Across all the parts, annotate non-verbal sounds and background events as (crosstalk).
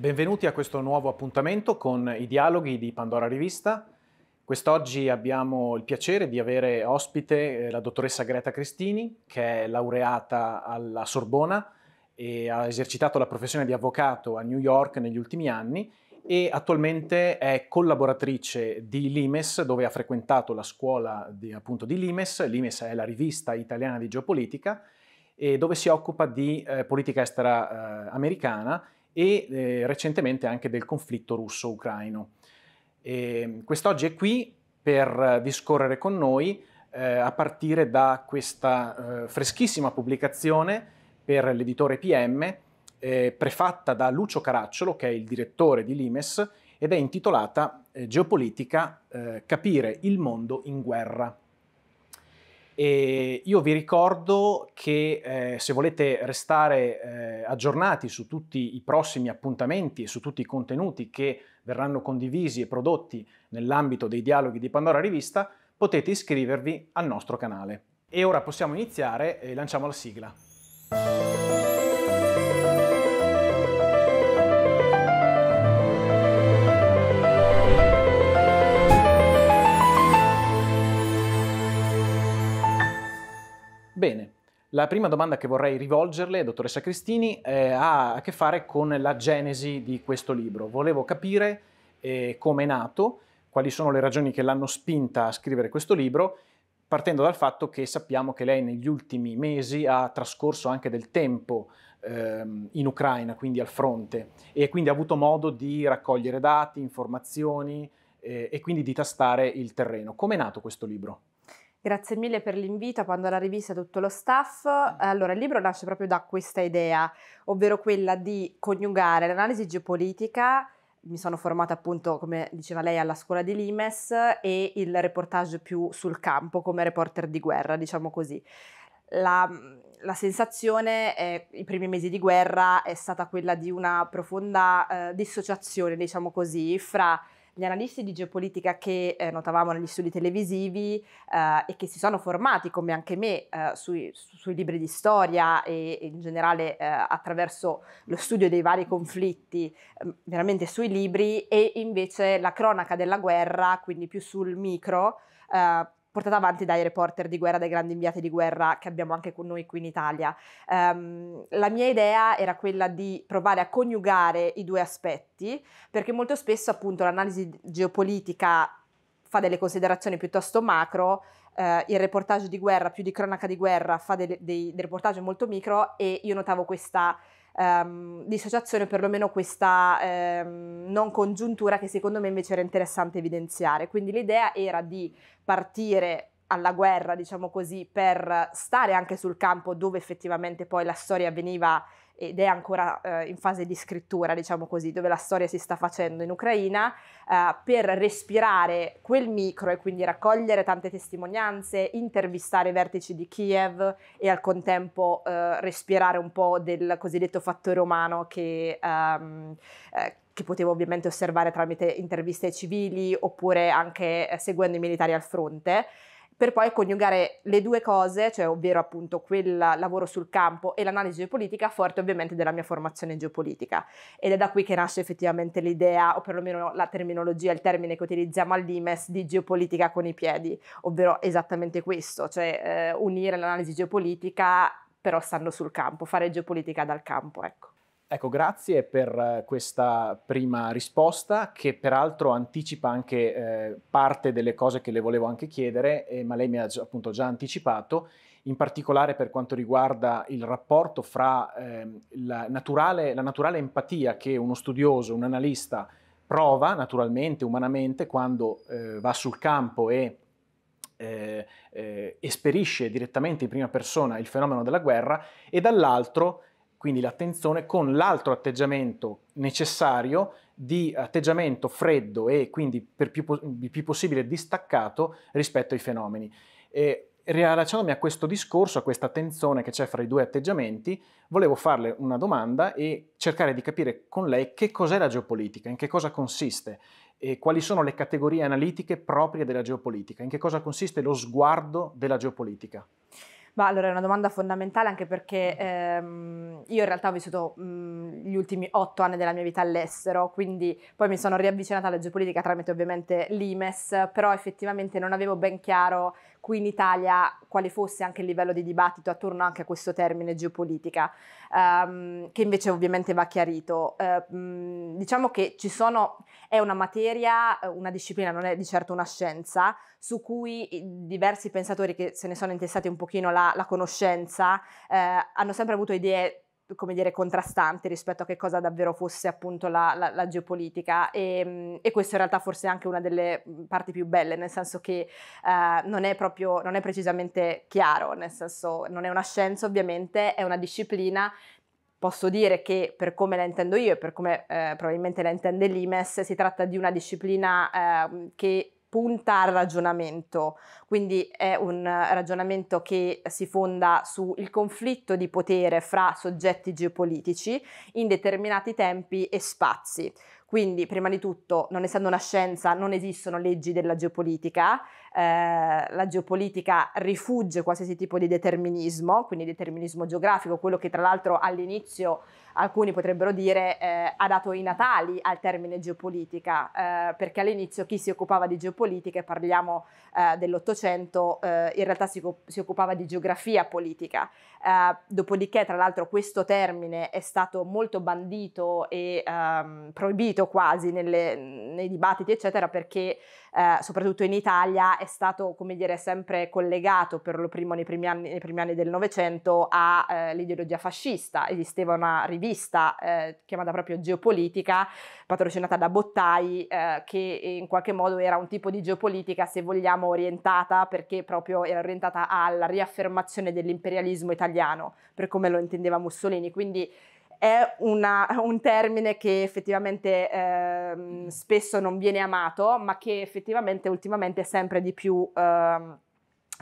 Benvenuti a questo nuovo appuntamento con i dialoghi di Pandora Rivista. Quest'oggi abbiamo il piacere di avere ospite eh, la dottoressa Greta Cristini, che è laureata alla Sorbona e ha esercitato la professione di avvocato a New York negli ultimi anni e attualmente è collaboratrice di Limes, dove ha frequentato la scuola di, appunto, di Limes. Limes è la rivista italiana di geopolitica dove si occupa di eh, politica estera eh, americana e eh, recentemente anche del conflitto russo-ucraino. E ehm, quest'oggi è qui per discorrere con noi eh, a partire da questa eh, freschissima pubblicazione per l'editore PM, eh, prefatta da Lucio Caracciolo, che è il direttore di Limes, ed è intitolata eh, Geopolitica, eh, capire il mondo in guerra. E io vi ricordo che eh, se volete restare eh, aggiornati su tutti i prossimi appuntamenti e su tutti i contenuti che verranno condivisi e prodotti nell'ambito dei dialoghi di Pandora Rivista, potete iscrivervi al nostro canale. E ora possiamo iniziare e lanciamo la sigla. Bene, la prima domanda che vorrei rivolgerle, dottoressa Cristini, eh, ha a che fare con la genesi di questo libro. Volevo capire eh, come è nato, quali sono le ragioni che l'hanno spinta a scrivere questo libro, partendo dal fatto che sappiamo che lei negli ultimi mesi ha trascorso anche del tempo ehm, in Ucraina, quindi al fronte, e quindi ha avuto modo di raccogliere dati, informazioni eh, e quindi di tastare il terreno. Come è nato questo libro? Grazie mille per l'invito, quando alla rivista e tutto lo staff. Allora, il libro nasce proprio da questa idea, ovvero quella di coniugare l'analisi geopolitica, mi sono formata appunto, come diceva lei, alla scuola di Limes, e il reportage più sul campo, come reporter di guerra, diciamo così. La, la sensazione, eh, i primi mesi di guerra, è stata quella di una profonda eh, dissociazione, diciamo così, fra gli analisti di geopolitica che eh, notavamo negli studi televisivi eh, e che si sono formati, come anche me, eh, sui, sui, libri di storia e, e in generale eh, attraverso lo studio dei vari conflitti, mm, veramente sui libri, e invece la cronaca della guerra, quindi più sul micro, eh, portata avanti dai reporter di guerra, dai grandi inviati di guerra che abbiamo anche con noi qui in Italia. Um, la mia idea era quella di provare a coniugare i due aspetti, perché molto spesso appunto l'analisi geopolitica fa delle considerazioni piuttosto macro, eh, il reportage di guerra più di cronaca di guerra fa dei, dei, dei reportage molto micro e io notavo questa ehm, dissociazione, perlomeno questa ehm, non congiuntura che secondo me invece era interessante evidenziare. Quindi l'idea era di partire alla guerra, diciamo così, per stare anche sul campo dove effettivamente poi la storia veniva ed è ancora eh, in fase di scrittura, diciamo così, dove la storia si sta facendo in Ucraina, eh, per respirare quel micro e quindi raccogliere tante testimonianze, intervistare i vertici di Kiev e al contempo eh, respirare un po' del cosiddetto fattore umano che... Um, che potevo ovviamente osservare tramite interviste ai civili oppure anche eh, seguendo i militari al fronte per poi coniugare le due cose, cioè ovvero appunto quel lavoro sul campo e l'analisi geopolitica, forte ovviamente della mia formazione geopolitica. Ed è da qui che nasce effettivamente l'idea, o perlomeno la terminologia, il termine che utilizziamo all'IMES di geopolitica con i piedi, ovvero esattamente questo, cioè eh, unire l'analisi geopolitica però stando sul campo, fare geopolitica dal campo, ecco. Ecco, grazie per eh, questa prima risposta che peraltro anticipa anche eh, parte delle cose che le volevo anche chiedere, eh, ma lei mi ha appunto già anticipato, in particolare per quanto riguarda il rapporto fra eh, la, naturale, la naturale empatia che uno studioso, un analista prova naturalmente, umanamente, quando eh, va sul campo e eh, esperisce direttamente in prima persona il fenomeno della guerra e dall'altro quindi l'attenzione, con l'altro atteggiamento necessario di atteggiamento freddo e quindi per più, più possibile distaccato rispetto ai fenomeni. E riallacciandomi a questo discorso, a questa tensione che c'è fra i due atteggiamenti, volevo farle una domanda e cercare di capire con lei che cos'è la geopolitica, in che cosa consiste e quali sono le categorie analitiche proprie della geopolitica, in che cosa consiste lo sguardo della geopolitica. Ma allora è una domanda fondamentale anche perché ehm, io in realtà ho vissuto mh, mhmm, gli ultimi otto anni della mia vita all'estero, quindi poi mi sono riavvicinata alla geopolitica tramite ovviamente l'IMES, però effettivamente non avevo ben chiaro qui in Italia quale fosse anche il livello di dibattito attorno anche a questo termine geopolitica, ehm, che invece ovviamente va chiarito. Eh, diciamo che ci sono, è una materia, eh, una disciplina, non è di certo una scienza, su cui diversi pensatori che se ne sono intestati un pochino la, la conoscenza eh, hanno sempre avuto idee come dire, contrastanti rispetto a che cosa davvero fosse appunto la, la, la geopolitica ehm, e, e questa in realtà forse è anche una delle parti più belle, nel senso che eh, non è proprio, non è precisamente chiaro, nel senso non è una scienza ovviamente, è una disciplina posso dire che per come la intendo io e per come eh, probabilmente la intende l'IMES, si tratta di una disciplina eh, che punta al ragionamento, quindi è un ragionamento che si fonda sul conflitto di potere fra soggetti geopolitici in determinati tempi e spazi. Quindi, prima di tutto, non essendo una scienza, non esistono leggi della geopolitica. Eh, la geopolitica rifugge qualsiasi tipo di determinismo, quindi determinismo geografico, quello che tra l'altro all'inizio alcuni potrebbero dire eh, ha dato i natali al termine geopolitica, eh, perché all'inizio chi si occupava di geopolitica, e parliamo eh, dell'Ottocento, eh, in realtà si, si, occupava di geografia politica. Eh, dopodiché, tra l'altro, questo termine è stato molto bandito e ehm, proibito sfuggito quasi nelle, nei dibattiti, eccetera, perché eh, soprattutto in Italia è stato, come dire, sempre collegato per lo primo nei primi anni, nei primi anni del Novecento all'ideologia eh, fascista. Esisteva una rivista eh, chiamata proprio Geopolitica, patrocinata da Bottai, eh, che in qualche modo era un tipo di geopolitica, se vogliamo, orientata, perché proprio era orientata alla riaffermazione dell'imperialismo italiano, per come lo intendeva Mussolini. Quindi è una, un termine che effettivamente eh, spesso non viene amato, ma che effettivamente ultimamente sempre di più... Eh,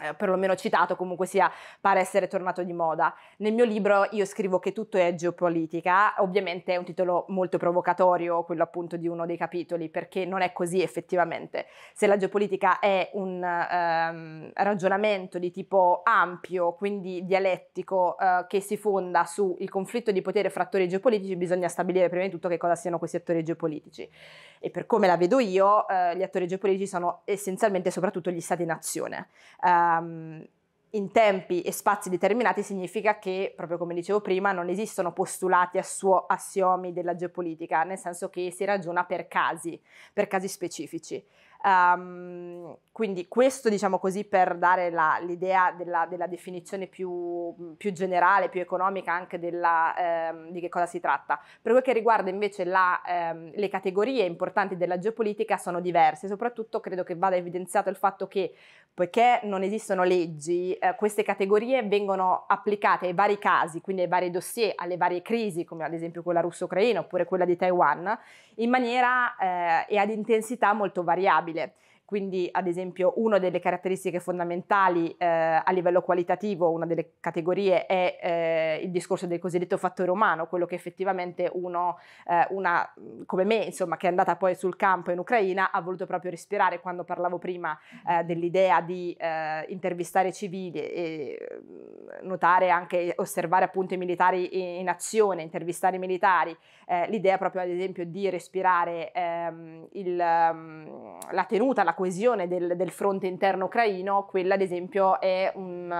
eh, perlomeno citato, comunque sia, pare essere tornato di moda. Nel mio libro io scrivo che tutto è geopolitica, ovviamente è un titolo molto provocatorio, quello appunto di uno dei capitoli, perché non è così effettivamente. Se la geopolitica è un ehm, ragionamento di tipo ampio, quindi dialettico, eh, che si fonda sul conflitto di potere fra attori geopolitici, bisogna stabilire prima di tutto che cosa siano questi attori geopolitici. E per come la vedo io, eh, gli attori geopolitici sono essenzialmente e soprattutto gli stati-nazione. Eh, um, in tempi e spazi determinati significa che, proprio come dicevo prima, non esistono postulati assiomi della geopolitica, nel senso che si ragiona per casi, per casi specifici. Um, quindi questo diciamo così per dare la, l'idea della, della definizione più, più, generale, più economica anche della, ehm, di che cosa si tratta. Per quel che riguarda invece la, ehm, le categorie importanti della geopolitica sono diverse, soprattutto credo che vada evidenziato il fatto che poiché non esistono leggi, eh, queste categorie vengono applicate ai vari casi, quindi ai vari dossier, alle varie crisi come ad esempio quella russo-ucraina oppure quella di Taiwan in maniera eh, e ad intensità molto variabile. Quindi, ad esempio, una delle caratteristiche fondamentali eh, a livello qualitativo, una delle categorie è eh, il discorso del cosiddetto fattore umano, quello che effettivamente uno, eh, una mm, come me, insomma, che è andata poi sul campo in Ucraina, ha voluto proprio respirare quando parlavo prima mm-hmm. eh, dell'idea di eh, intervistare civili e mm, notare anche, osservare appunto i militari in, in azione, intervistare i militari, eh, l'idea proprio ad esempio di respirare ehm, il, mm, la tenuta, la coesione del, del fronte interno ucraino, quella ad esempio un,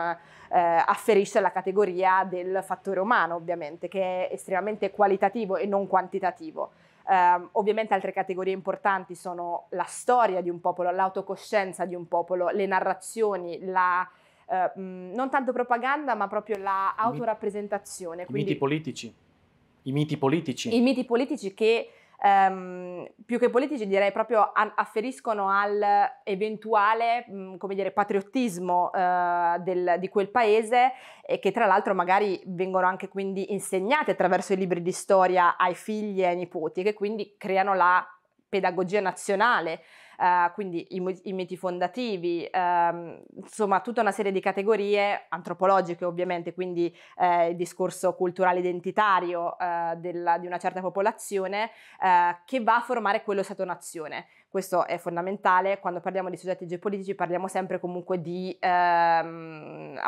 eh, afferisce alla categoria del fattore umano ovviamente, che è estremamente qualitativo e non quantitativo. Uh, ovviamente altre categorie importanti sono la storia di un popolo, l'autocoscienza di un popolo, le narrazioni, la, uh, eh, mh, mm, non tanto propaganda, ma proprio la autorappresentazione. I miti politici. I miti politici. I miti politici che ehm, più che politici direi proprio a- afferiscono all'eventuale, mhmm, come dire, patriottismo eh, del, di quel paese e che tra l'altro magari vengono anche quindi insegnati attraverso i libri di storia ai figli e ai nipoti, che quindi creano la pedagogia nazionale eh, quindi i, i, miti fondativi, ehm, insomma tutta una serie di categorie antropologiche ovviamente, quindi eh, il discorso culturale identitario eh, della, di una certa popolazione eh, che va a formare quello Stato-nazione. Questo è fondamentale, quando parliamo di soggetti geopolitici parliamo sempre comunque di ehm,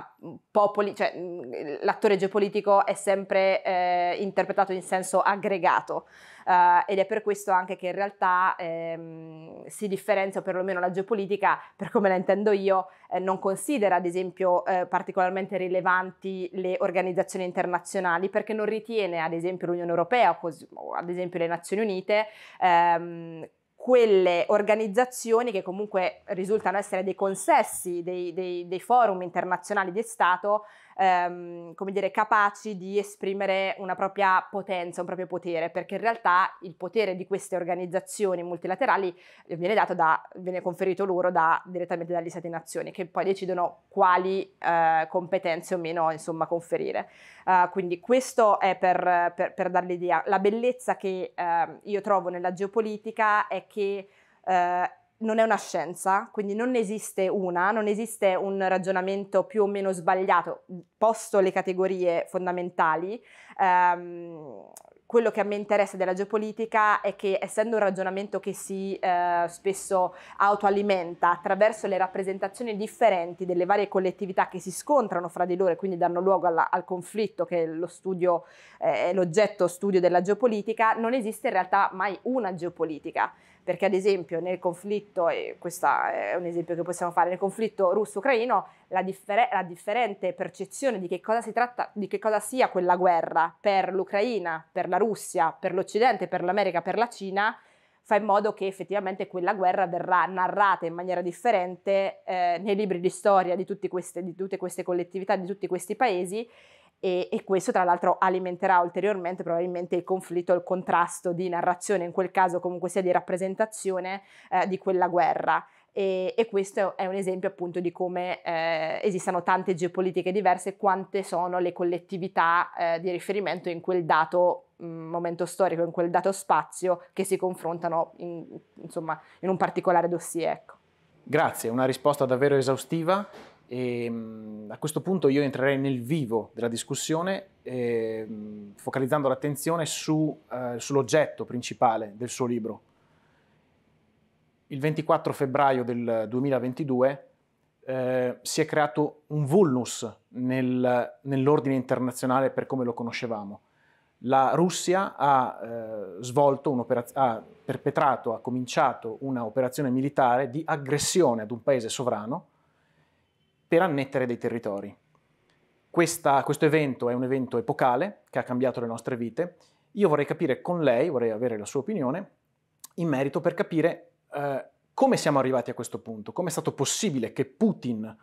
popoli, cioè mhmm, l'attore geopolitico è sempre eh, interpretato in senso aggregato eh, ed è per questo anche che in realtà ehm, si differenzia, o perlomeno la geopolitica, per come la intendo io, eh, non considera ad esempio eh, particolarmente rilevanti le organizzazioni internazionali perché non ritiene ad esempio l'Unione Europea o, così, o ad esempio le Nazioni Unite ehm, quelle organizzazioni che comunque risultano essere dei consessi, dei, dei, dei forum internazionali di Stato ehm, come dire, capaci di esprimere una propria potenza, un proprio potere, perché in realtà il potere di queste organizzazioni multilaterali viene, da, viene conferito loro da, direttamente dagli Stati Nazioni, che poi decidono quali eh, competenze o meno insomma, conferire. Uh, quindi questo è per, per, per dare l'idea. La bellezza che eh, io trovo nella geopolitica è che eh, non è una scienza, quindi non esiste una, non esiste un ragionamento più o meno sbagliato, posto le categorie fondamentali. Ehm, quello che a me interessa della geopolitica è che essendo un ragionamento che si eh, spesso autoalimenta attraverso le rappresentazioni differenti delle varie collettività che si scontrano fra di loro e quindi danno luogo alla, al conflitto che è, studio, eh, è l'oggetto studio della geopolitica, non esiste in realtà mai una geopolitica perché ad esempio nel conflitto, e questo è un esempio che possiamo fare, nel conflitto russo-ucraino la, differ- la differente percezione di che cosa si tratta, di che cosa sia quella guerra per l'Ucraina, per la Russia, per l'Occidente, per l'America, per la Cina, fa in modo che effettivamente quella guerra verrà narrata in maniera differente eh, nei libri di storia di, queste, di, tutte queste collettività, di tutti questi paesi e, e, questo tra l'altro alimenterà ulteriormente probabilmente il conflitto, il contrasto di narrazione, in quel caso comunque sia di rappresentazione eh, di quella guerra. E, e, questo è un esempio appunto di come eh, esistano tante geopolitiche diverse, quante sono le collettività eh, di riferimento in quel dato mh, mm, momento storico, in quel dato spazio che si confrontano in, insomma in un particolare dossier. Ecco. Grazie, una risposta davvero esaustiva. E, ehm, a questo punto io entrerei nel vivo della discussione, eh, focalizzando l'attenzione su, eh, sull'oggetto principale del suo libro. Il 24 febbraio del 2022 eh, si è creato un vulnus nel, nell'ordine internazionale per come lo conoscevamo. La Russia ha, eh, ha perpetrato, ha cominciato un'operazione militare di aggressione ad un paese sovrano per annettere dei territori. Questa, questo evento è un evento epocale che ha cambiato le nostre vite. Io vorrei capire con lei, vorrei avere la sua opinione in merito per capire eh, come siamo arrivati a questo punto, come è stato possibile che Putin,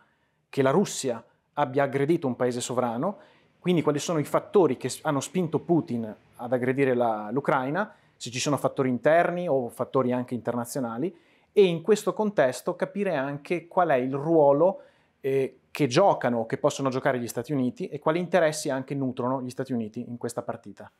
che la Russia abbia aggredito un paese sovrano, quindi quali sono i fattori che hanno spinto Putin ad aggredire la, l'Ucraina, se ci sono fattori interni o fattori anche internazionali, e in questo contesto capire anche qual è il ruolo eh, che giocano o che possono giocare gli Stati Uniti e quali interessi anche nutrono gli Stati Uniti in questa partita.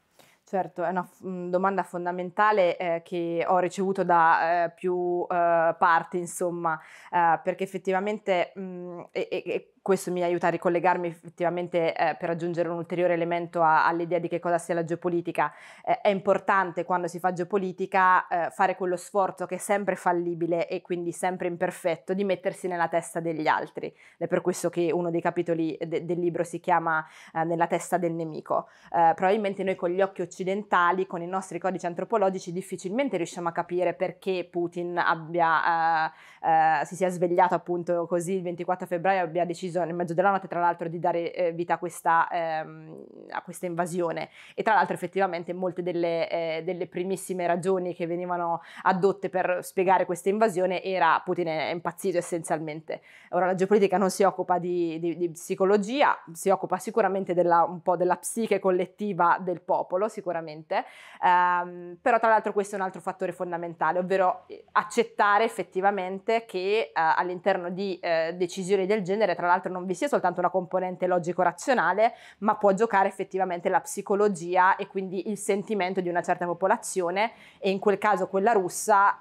Certo, è una f- mm, domanda fondamentale eh, che ho ricevuto da eh, più eh, parti, insomma, eh, perché effettivamente mh, mm, e, e, questo mi aiuta a ricollegarmi effettivamente eh, per aggiungere un ulteriore elemento a, all'idea di che cosa sia la geopolitica. Eh, è importante quando si fa geopolitica eh, fare quello sforzo che è sempre fallibile e quindi sempre imperfetto di mettersi nella testa degli altri. È per questo che uno dei capitoli eh, de- del libro si chiama eh, Nella testa del nemico. Eh, probabilmente noi con gli occhi occidentali, con i nostri codici antropologici, difficilmente riusciamo a capire perché Putin abbia, si sia svegliato appunto così il 24 febbraio e abbia deciso deciso nel mezzo della notte, tra l'altro, di dare eh, vita a questa, ehm, a questa, invasione. E tra l'altro, effettivamente, molte delle, eh, delle, primissime ragioni che venivano adotte per spiegare questa invasione era Putin è impazzito essenzialmente. Ora, la geopolitica non si occupa di, di, di psicologia, si occupa sicuramente della, un po' della psiche collettiva del popolo, sicuramente. Um, però, tra l'altro, questo è un altro fattore fondamentale, ovvero eh, accettare effettivamente che eh, all'interno di eh, decisioni del genere, tra l'altro, psichiatra non vi sia soltanto una componente logico-razionale, ma può giocare effettivamente la psicologia e quindi il sentimento di una certa popolazione e in quel caso quella russa...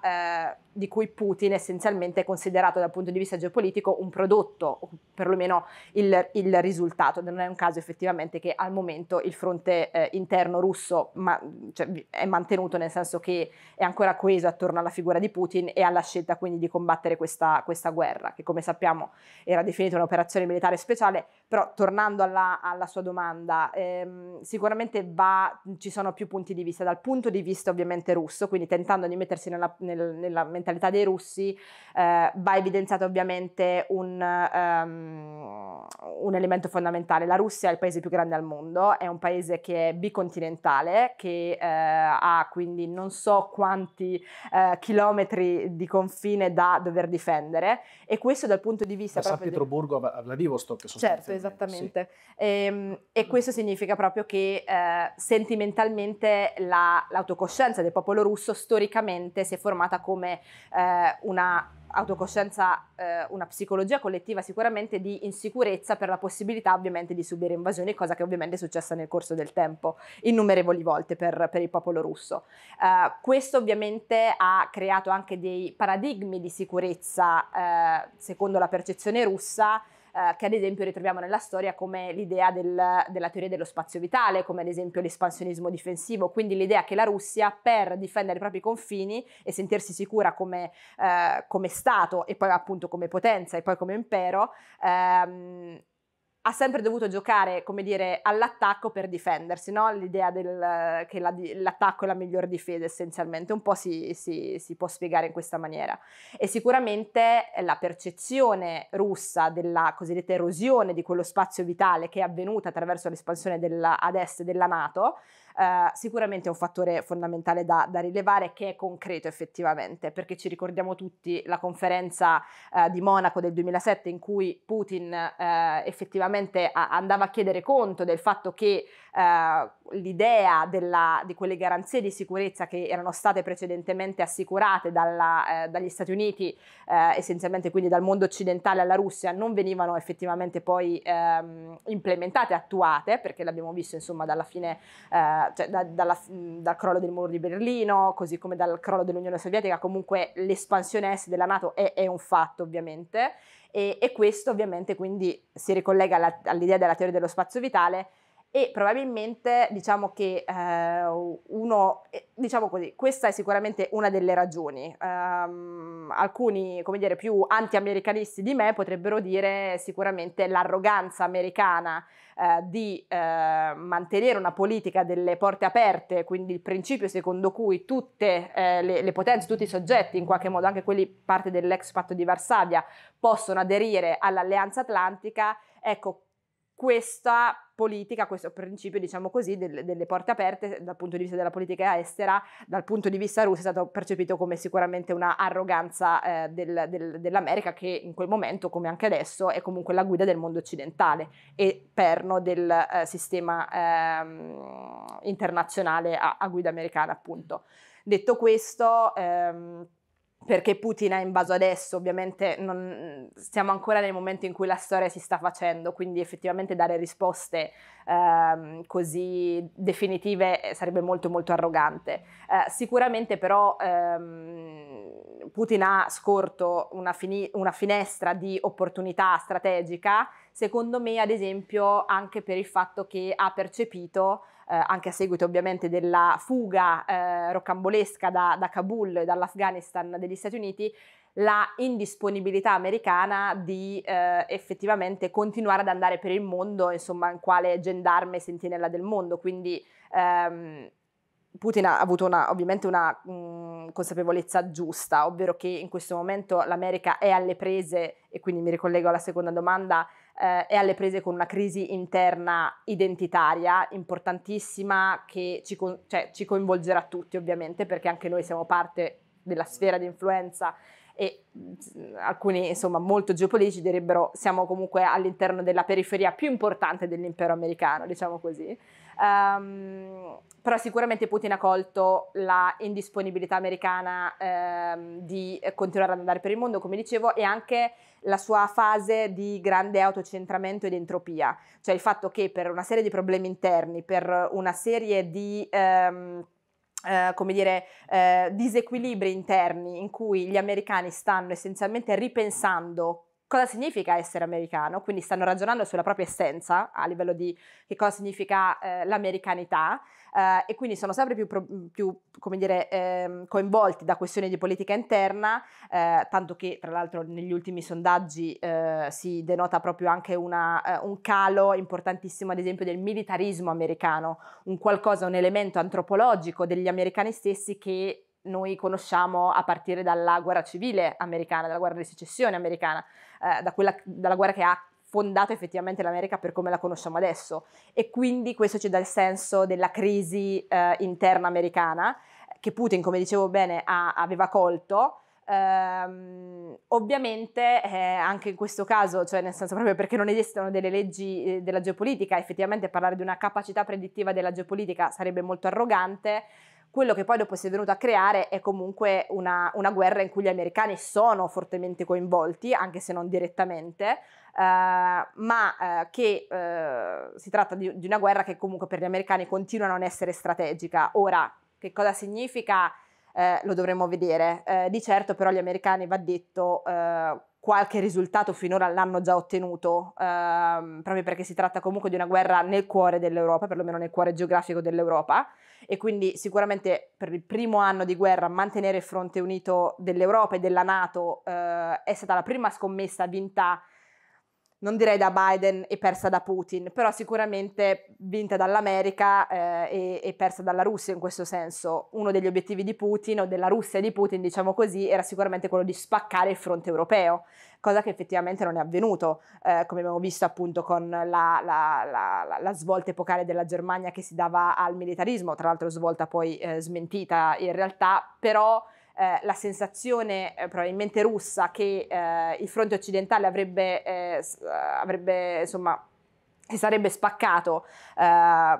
Eh, di cui Putin essenzialmente è considerato dal punto di vista geopolitico un prodotto, o perlomeno il, il risultato. Non è un caso effettivamente che al momento il fronte eh, interno russo ma, cioè, è mantenuto, nel senso che è ancora coeso attorno alla figura di Putin e alla scelta quindi di combattere questa, questa guerra, che come sappiamo era definita un'operazione militare speciale, però tornando alla, alla sua domanda, ehm, sicuramente va, ci sono più punti di vista, dal punto di vista ovviamente russo, quindi tentando di mettersi nella, nel, nella mentalità mentalità dei russi, eh, va evidenziato ovviamente un, um, un, elemento fondamentale. La Russia è il paese più grande al mondo, è un paese che è bicontinentale, che eh, ha quindi non so quanti eh, chilometri di confine da dover difendere e questo dal punto di vista... Da San Pietroburgo di... a Vladivostok Certo, esattamente. Sì. Ehm, e, e, mm. questo significa proprio che eh, sentimentalmente la, l'autocoscienza del popolo russo storicamente si è formata come eh, una autocoscienza, eh, una psicologia collettiva sicuramente di insicurezza per la possibilità ovviamente di subire invasioni, cosa che ovviamente è successa nel corso del tempo innumerevoli volte per, per il popolo russo. Eh, questo ovviamente ha creato anche dei paradigmi di sicurezza eh, secondo la percezione russa eh, che ad esempio ritroviamo nella storia come l'idea del, della teoria dello spazio vitale, come ad esempio l'espansionismo difensivo, quindi l'idea che la Russia per difendere i propri confini e sentirsi sicura come, eh, come Stato e poi appunto come potenza e poi come impero, ehm, ha sempre dovuto giocare, come dire, all'attacco per difendersi, no? l'idea del, che la, l'attacco è la miglior difesa essenzialmente, un po' si, si, si, può spiegare in questa maniera. E sicuramente la percezione russa della cosiddetta erosione di quello spazio vitale che è avvenuta attraverso l'espansione della, ad est della Nato, eh, sicuramente è un fattore fondamentale da, da, rilevare che è concreto effettivamente, perché ci ricordiamo tutti la conferenza eh, di Monaco del 2007 in cui Putin eh, effettivamente a, andava a chiedere conto del fatto che eh, l'idea della, di quelle garanzie di sicurezza che erano state precedentemente assicurate dalla, eh, dagli Stati Uniti, eh, essenzialmente quindi dal mondo occidentale alla Russia, non venivano effettivamente poi ehm, implementate, attuate, perché l'abbiamo visto insomma dalla fine, eh, cioè da, dalla, dal crollo del muro di Berlino, così come dal crollo dell'Unione Sovietica, comunque l'espansione est della Nato è, è un fatto ovviamente. E, e, questo ovviamente quindi si ricollega alla, all'idea della teoria dello spazio vitale e probabilmente diciamo che eh, uno, eh, diciamo così, questa è sicuramente una delle ragioni. Um, alcuni, come dire, più anti-americanisti di me potrebbero dire sicuramente l'arroganza americana eh, di eh, mantenere una politica delle porte aperte, quindi il principio secondo cui tutte eh, le, le potenze, tutti i soggetti, in qualche modo anche quelli parte dell'ex patto di Varsavia, possono aderire all'alleanza atlantica, ecco questa politica, questo principio, diciamo così, del, delle porte aperte dal punto di vista della politica estera, dal punto di vista russo è stato percepito come sicuramente una arroganza eh, del, del, dell'America che in quel momento, come anche adesso, è comunque la guida del mondo occidentale e perno del eh, sistema eh, internazionale a, a, guida americana, appunto. Detto questo, ehm, perché Putin ha invaso adesso, ovviamente non, siamo ancora nel momento in cui la storia si sta facendo, quindi effettivamente dare risposte eh, così definitive eh, sarebbe molto molto arrogante. Eh, sicuramente però ehm, Putin ha scorto una, fini- una finestra di opportunità strategica, secondo me ad esempio anche per il fatto che ha percepito eh, anche a seguito ovviamente della fuga eh, rocambolesca da, da Kabul e dall'Afghanistan degli Stati Uniti, la indisponibilità americana di eh, effettivamente continuare ad andare per il mondo, insomma, in quale gendarme sentinella del mondo. Quindi ehm, Putin ha avuto una, ovviamente una mh, mhmm, consapevolezza giusta, ovvero che in questo momento l'America è alle prese, e quindi mi ricollego alla seconda domanda, eh, è alle prese con una crisi interna identitaria importantissima che ci, cioè, ci coinvolgerà tutti ovviamente, perché anche noi siamo parte della sfera di influenza e alcuni insomma molto geopolitici direbbero siamo comunque all'interno della periferia più importante dell'impero americano, diciamo così. Um, però sicuramente Putin ha colto la indisponibilità americana ehm, di continuare ad andare per il mondo, come dicevo, e anche la sua fase di grande autocentramento ed entropia, cioè il fatto che per una serie di problemi interni, per una serie di... Ehm, eh, come dire, eh, disequilibri interni in cui gli americani stanno essenzialmente ripensando cosa significa essere americano, quindi stanno ragionando sulla propria essenza a livello di che cosa significa eh, l'americanità eh, e quindi sono sempre più, pro, più dire, eh, coinvolti da questioni di politica interna, eh, tanto che tra l'altro negli ultimi sondaggi eh, si denota proprio anche una, eh, un calo importantissimo ad esempio del militarismo americano, un qualcosa, un elemento antropologico degli americani stessi che noi conosciamo a partire dalla guerra civile americana, dalla guerra di secessione americana, eh, da quella, dalla guerra che ha fondato effettivamente l'America per come la conosciamo adesso. E quindi questo ci dà il senso della crisi eh, interna americana che Putin, come dicevo bene, ha, aveva colto. Um, ovviamente eh, anche in questo caso, cioè nel senso proprio perché non esistono delle leggi eh, della geopolitica, effettivamente parlare di una capacità predittiva della geopolitica sarebbe molto arrogante, quello che poi dopo si è venuto a creare è comunque una, una guerra in cui gli americani sono fortemente coinvolti, anche se non direttamente, eh, ma eh, che eh, si tratta di, di una guerra che comunque per gli americani continua a non essere strategica. Ora, che cosa significa? Eh, lo dovremmo vedere. Eh, di certo però gli americani, va detto, eh, qualche risultato finora l'hanno già ottenuto, ehm, proprio perché si tratta comunque di una guerra nel cuore dell'Europa, perlomeno nel cuore geografico dell'Europa, e quindi sicuramente per il primo anno di guerra mantenere il fronte unito dell'Europa e della Nato eh, è stata la prima scommessa vinta non direi da Biden e persa da Putin, però sicuramente vinta dall'America eh, e, e, persa dalla Russia in questo senso. Uno degli obiettivi di Putin o della Russia di Putin, diciamo così, era sicuramente quello di spaccare il fronte europeo, cosa che effettivamente non è avvenuto, eh, come abbiamo visto appunto con la, la, la, la, svolta epocale della Germania che si dava al militarismo, tra l'altro svolta poi eh, smentita in realtà, però eh, la sensazione eh, probabilmente russa che eh, il fronte occidentale avrebbe, eh, avrebbe insomma, si sarebbe spaccato eh,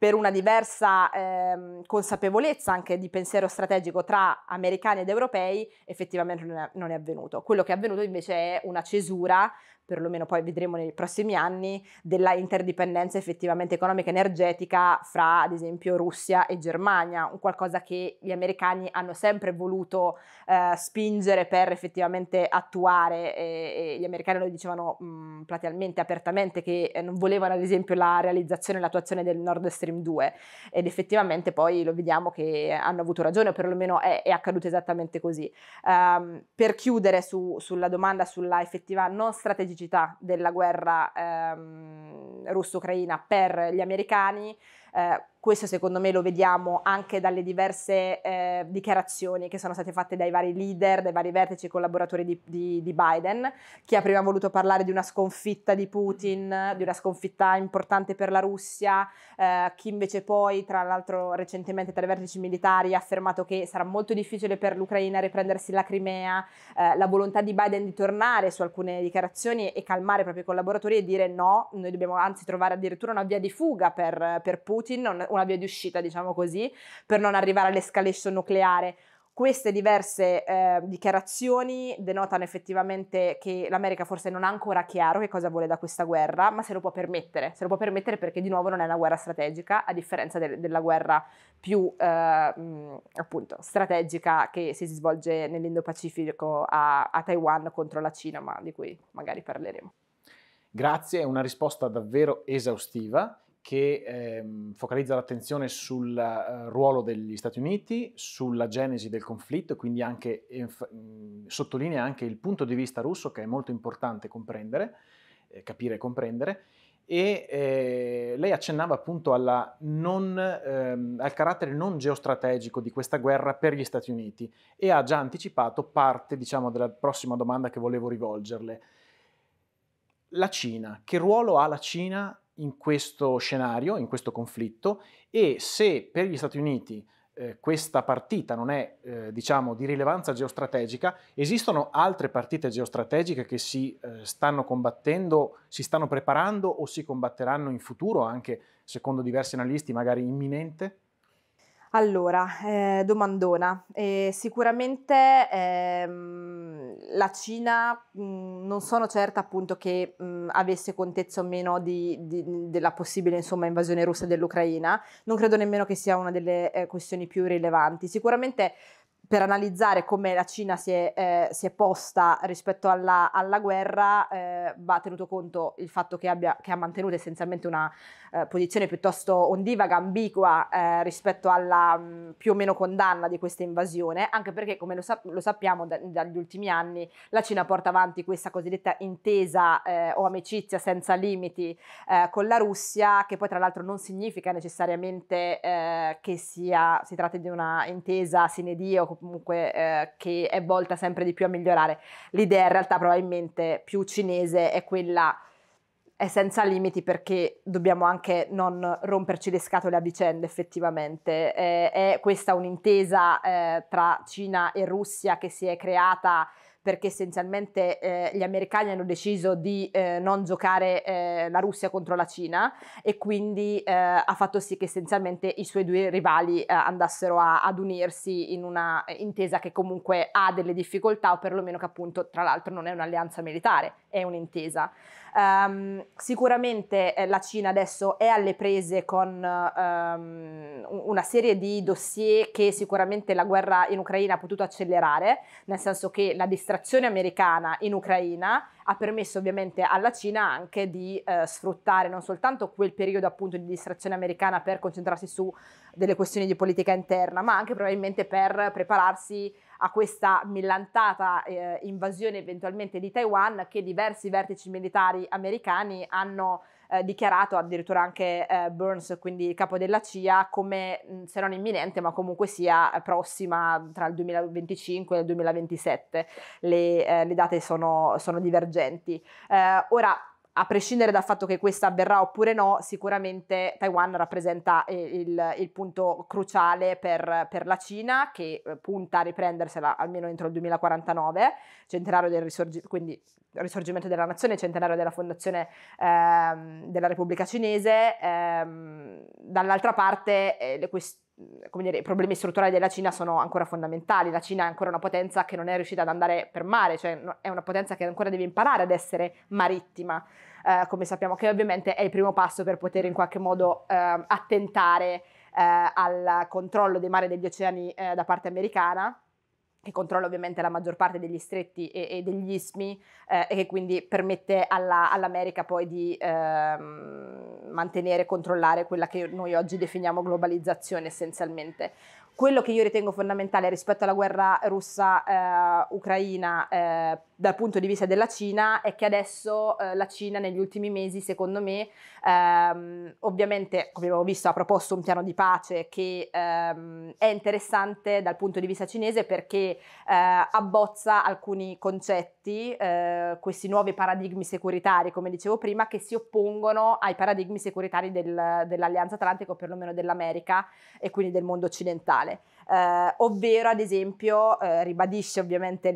per una diversa ehm, consapevolezza anche di pensiero strategico tra americani ed europei, effettivamente non è, non è avvenuto. Quello che è avvenuto invece è una cesura perlomeno poi vedremo nei prossimi anni, della interdipendenza effettivamente economica e energetica fra ad esempio Russia e Germania, un qualcosa che gli americani hanno sempre voluto eh, spingere per effettivamente attuare, e, e gli americani lo dicevano mh, platealmente, apertamente, che eh, non volevano ad esempio la realizzazione e l'attuazione del Nord Stream Stream 2 ed effettivamente poi lo vediamo che hanno avuto ragione o perlomeno è, è accaduto esattamente così. Um, per chiudere su, sulla domanda sulla effettiva non strategicità della guerra um, russo-ucraina per gli americani, eh, questo secondo me lo vediamo anche dalle diverse eh, dichiarazioni che sono state fatte dai vari leader, dai vari vertici e collaboratori di, di, di, Biden. Chi ha prima voluto parlare di una sconfitta di Putin, di una sconfitta importante per la Russia, eh, chi invece poi, tra l'altro recentemente tra i vertici militari, ha affermato che sarà molto difficile per l'Ucraina riprendersi la Crimea, eh, la volontà di Biden di tornare su alcune dichiarazioni e calmare i propri collaboratori e dire no, noi dobbiamo anzi trovare addirittura una via di fuga per, per Putin Putin una via di uscita, diciamo così, per non arrivare all'escalation nucleare. Queste diverse eh, dichiarazioni denotano effettivamente che l'America forse non ha ancora chiaro che cosa vuole da questa guerra, ma se lo può permettere, se lo può permettere perché di nuovo non è una guerra strategica, a differenza de- della guerra più eh, mm, appunto, strategica che si svolge nell'Indo-Pacifico a-, a Taiwan contro la Cina, ma di cui magari parleremo. Grazie, è una risposta davvero esaustiva che ehm, focalizza l'attenzione sul eh, ruolo degli Stati Uniti, sulla genesi del conflitto, quindi anche, enf- mm, sottolinea anche il punto di vista russo che è molto importante comprendere, eh, capire e comprendere. E eh, lei accennava appunto non, ehm, al carattere non geostrategico di questa guerra per gli Stati Uniti e ha già anticipato parte diciamo, della prossima domanda che volevo rivolgerle. La Cina, che ruolo ha la Cina in questo scenario, in questo conflitto e se per gli Stati Uniti eh, questa partita non è eh, diciamo di rilevanza geostrategica, esistono altre partite geostrategiche che si eh, stanno combattendo, si stanno preparando o si combatteranno in futuro anche secondo diversi analisti magari imminente? Allora, eh, domandona. Eh, sicuramente ehm, la Cina mh, mm, non sono certa appunto che mh, mm, avesse contezza o meno di, di, della possibile insomma, invasione russa dell'Ucraina, non credo nemmeno che sia una delle eh, questioni più rilevanti. Sicuramente per analizzare come la Cina si è, eh, si è posta rispetto alla, alla guerra eh, va tenuto conto il fatto che, abbia, che ha mantenuto essenzialmente una eh, posizione piuttosto ondivaga, ambigua eh, rispetto alla mh, mm, più o meno condanna di questa invasione, anche perché come lo, sa- lo sappiamo da- dagli ultimi anni la Cina porta avanti questa cosiddetta intesa eh, o amicizia senza limiti eh, con la Russia, che poi tra l'altro non significa necessariamente che sia, si tratti di una intesa sine die o comunque eh, che è volta sempre di più a migliorare. L'idea in realtà probabilmente più cinese è quella è senza limiti perché dobbiamo anche non romperci le scatole a vicenda effettivamente. Eh, è questa un'intesa eh, tra Cina e Russia che si è creata perché essenzialmente eh, gli americani hanno deciso di eh, non giocare eh, la Russia contro la Cina e quindi eh, ha fatto sì che essenzialmente i suoi due rivali eh, andassero a, ad unirsi in una intesa che comunque ha delle difficoltà o perlomeno che appunto tra l'altro non è un'alleanza militare, è un'intesa. Um, sicuramente eh, la Cina adesso è alle prese con um, una serie di dossier che sicuramente la guerra in Ucraina ha potuto accelerare, nel senso che la distrazione americana in Ucraina ha permesso ovviamente alla Cina anche di eh, sfruttare non soltanto quel periodo appunto di distrazione americana per concentrarsi su delle questioni di politica interna, ma anche probabilmente per prepararsi a questa millantata eh, invasione eventualmente di Taiwan che diversi vertici militari americani hanno eh, dichiarato addirittura anche eh, Burns, quindi il capo della CIA, come mm, se non imminente, ma comunque sia prossima tra il 2025 e il 2027. Le, eh, le date sono, sono divergenti. Eh, ora, a prescindere dal fatto che questa avverrà oppure no, sicuramente Taiwan rappresenta eh, il, il punto cruciale per, per, la Cina che eh, punta a riprendersela almeno entro il 2049, centenario del risorgi- quindi, risorgimento della nazione, centenario della fondazione ehm, della Repubblica Cinese. Ehm, dall'altra parte eh, le questioni dire, i problemi strutturali della Cina sono ancora fondamentali. La Cina è ancora una potenza che non è riuscita ad andare per mare, cioè è una potenza che ancora deve imparare ad essere marittima, eh, come sappiamo, che ovviamente è il primo passo per poter in qualche modo eh, attentare eh, al controllo dei mari e degli oceani eh, da parte americana che controlla ovviamente la maggior parte degli stretti e, e degli ismi eh, e che quindi permette alla, all'America poi di ehm, mantenere e controllare quella che noi oggi definiamo globalizzazione essenzialmente. Quello che io ritengo fondamentale rispetto alla guerra russa-ucraina eh, eh, dal punto di vista della Cina è che adesso eh, la Cina negli ultimi mesi, secondo me, ehm, ovviamente, come abbiamo visto, ha proposto un piano di pace che ehm, è interessante dal punto di vista cinese perché eh, abbozza alcuni concetti, eh, questi nuovi paradigmi securitari, come dicevo prima, che si oppongono ai paradigmi securitari del, dell'Alleanza Atlantica o perlomeno dell'America e quindi del mondo occidentale digitale eh, ovvero ad esempio eh, ribadisce ovviamente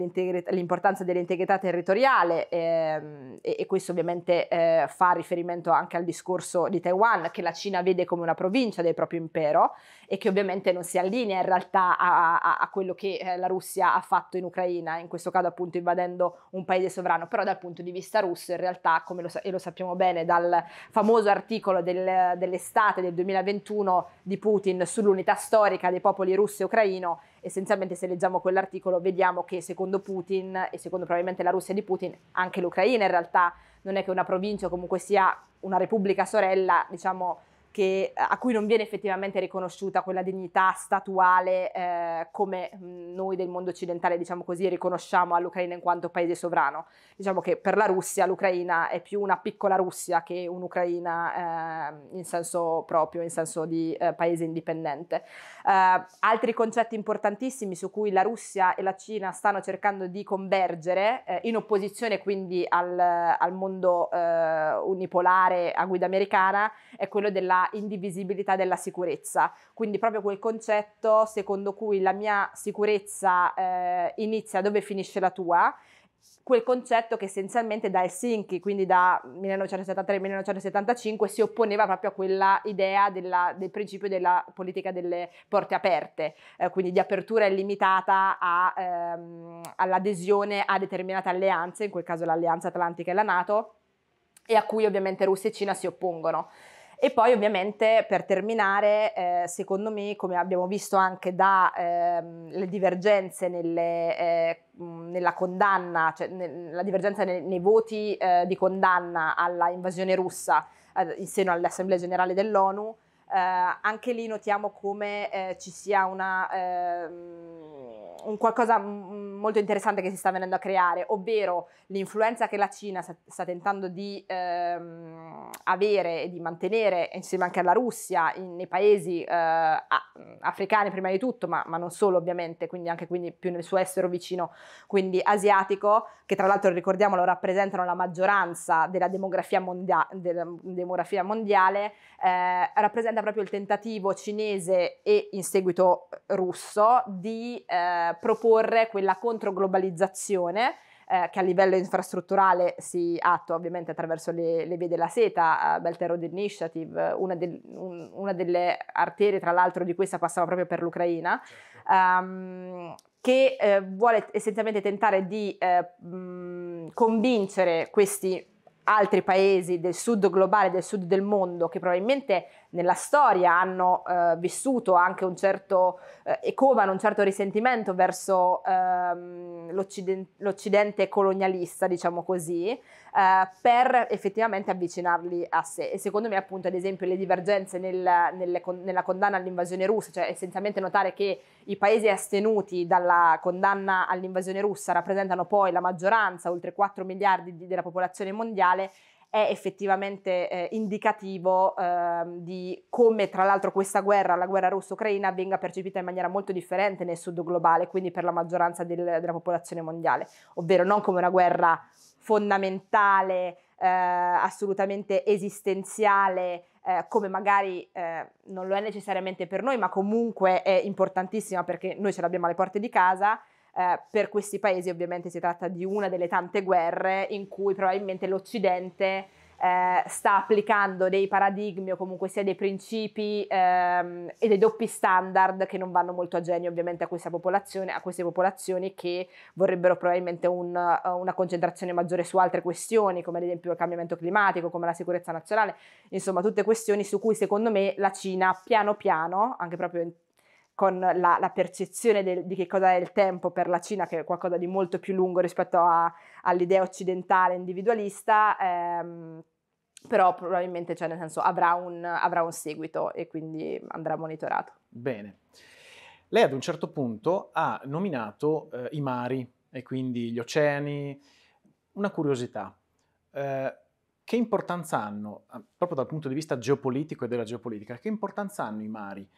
l'importanza dell'integrità territoriale ehm, e, e, questo ovviamente eh, fa riferimento anche al discorso di Taiwan che la Cina vede come una provincia del proprio impero e che ovviamente non si allinea in realtà a, a, a quello che eh, la Russia ha fatto in Ucraina, in questo caso appunto invadendo un paese sovrano, però dal punto di vista russo in realtà, come lo, sa- lo sappiamo bene dal famoso articolo del, dell'estate del 2021 di Putin sull'unità storica dei popoli russi russo e ucraino, essenzialmente se leggiamo quell'articolo vediamo che secondo Putin e secondo probabilmente la Russia di Putin, anche l'Ucraina in realtà non è che una provincia o comunque sia una repubblica sorella, diciamo che, eh, a cui non viene effettivamente riconosciuta quella dignità statuale eh, come mm, noi del mondo occidentale, diciamo così, riconosciamo all'Ucraina in quanto paese sovrano. Diciamo che per la Russia l'Ucraina è più una piccola Russia che un'Ucraina eh, in senso proprio, in senso di eh, paese indipendente. Eh, altri concetti importantissimi su cui la Russia e la Cina stanno cercando di convergere, eh, in opposizione quindi al, al mondo unipolare a guida americana, è quello della indivisibilità della sicurezza, quindi proprio quel concetto secondo cui la mia sicurezza eh, inizia dove finisce la tua, quel concetto che essenzialmente da Helsinki, quindi da 1973-1975, si opponeva proprio a quella idea della, del principio della politica delle porte aperte, eh, quindi di apertura illimitata a, ehm, all'adesione a determinate alleanze, in quel caso l'Alleanza Atlantica e la Nato, e a cui ovviamente Russia e Cina si oppongono. E poi ovviamente per terminare, eh, secondo me, come abbiamo visto anche dalle ehm, eh, divergenze nelle, eh, nella condanna, cioè ne, la divergenza nei, nei voti eh, di condanna alla invasione russa eh, in seno all'Assemblea generale dell'ONU, eh, anche lì notiamo come eh, ci sia una, ehm, un qualcosa mm, mm, molto interessante che si sta venendo a creare, ovvero l'influenza che la Cina sta, sta tentando di ehm, avere e di mantenere insieme anche alla Russia in, nei paesi eh, mm, africani prima di tutto, ma, ma non solo ovviamente, quindi anche quindi più nel suo essere vicino, quindi asiatico, che tra l'altro ricordiamolo rappresentano la maggioranza della demografia, mondia- della demografia mondiale, eh, rappresenta proprio il tentativo cinese e in seguito russo di eh, proporre quella controglobalizzazione eh, che a livello infrastrutturale si attua ovviamente attraverso le, le vie della seta, eh, Belt and Road Initiative, eh, una, del, un, una, delle arterie tra l'altro di questa passava proprio per l'Ucraina, um, che eh, vuole essenzialmente tentare di eh, mh, convincere questi altri paesi del sud globale, del sud del mondo, che probabilmente nella storia hanno eh, vissuto anche un certo, eh, e covano un certo risentimento verso ehm, l'occiden- l'Occidente colonialista, diciamo così, eh, per effettivamente avvicinarli a sé. E secondo me appunto ad esempio le divergenze nel, nelle, nella condanna all'invasione russa, cioè essenzialmente notare che i paesi astenuti dalla condanna all'invasione russa rappresentano poi la maggioranza, oltre 4 miliardi di, della popolazione mondiale, è effettivamente eh, indicativo eh, di come tra l'altro questa guerra, la guerra russo-ucraina, venga percepita in maniera molto differente nel sud globale, quindi per la maggioranza del, della popolazione mondiale, ovvero non come una guerra fondamentale, eh, assolutamente esistenziale, eh, come magari eh, non lo è necessariamente per noi, ma comunque è importantissima perché noi ce l'abbiamo alle porte di casa, eh, per questi paesi ovviamente si tratta di una delle tante guerre in cui probabilmente l'Occidente eh, sta applicando dei paradigmi o comunque sia dei principi ehm, e dei doppi standard che non vanno molto a genio ovviamente a, questa popolazione, a queste popolazioni che vorrebbero probabilmente un, eh, una concentrazione maggiore su altre questioni come ad esempio il cambiamento climatico, come la sicurezza nazionale, insomma tutte questioni su cui secondo me la Cina piano piano, anche proprio in con la, la percezione del, di che cosa è il tempo per la Cina, che è qualcosa di molto più lungo rispetto a, all'idea occidentale individualista, ehm, però probabilmente, cioè nel senso, avrà un, avrà un seguito e quindi andrà monitorato. Bene. Lei ad un certo punto ha nominato eh, i mari e quindi gli oceani. Una curiosità, eh, che importanza hanno, proprio dal punto di vista geopolitico e della geopolitica, che importanza hanno i mari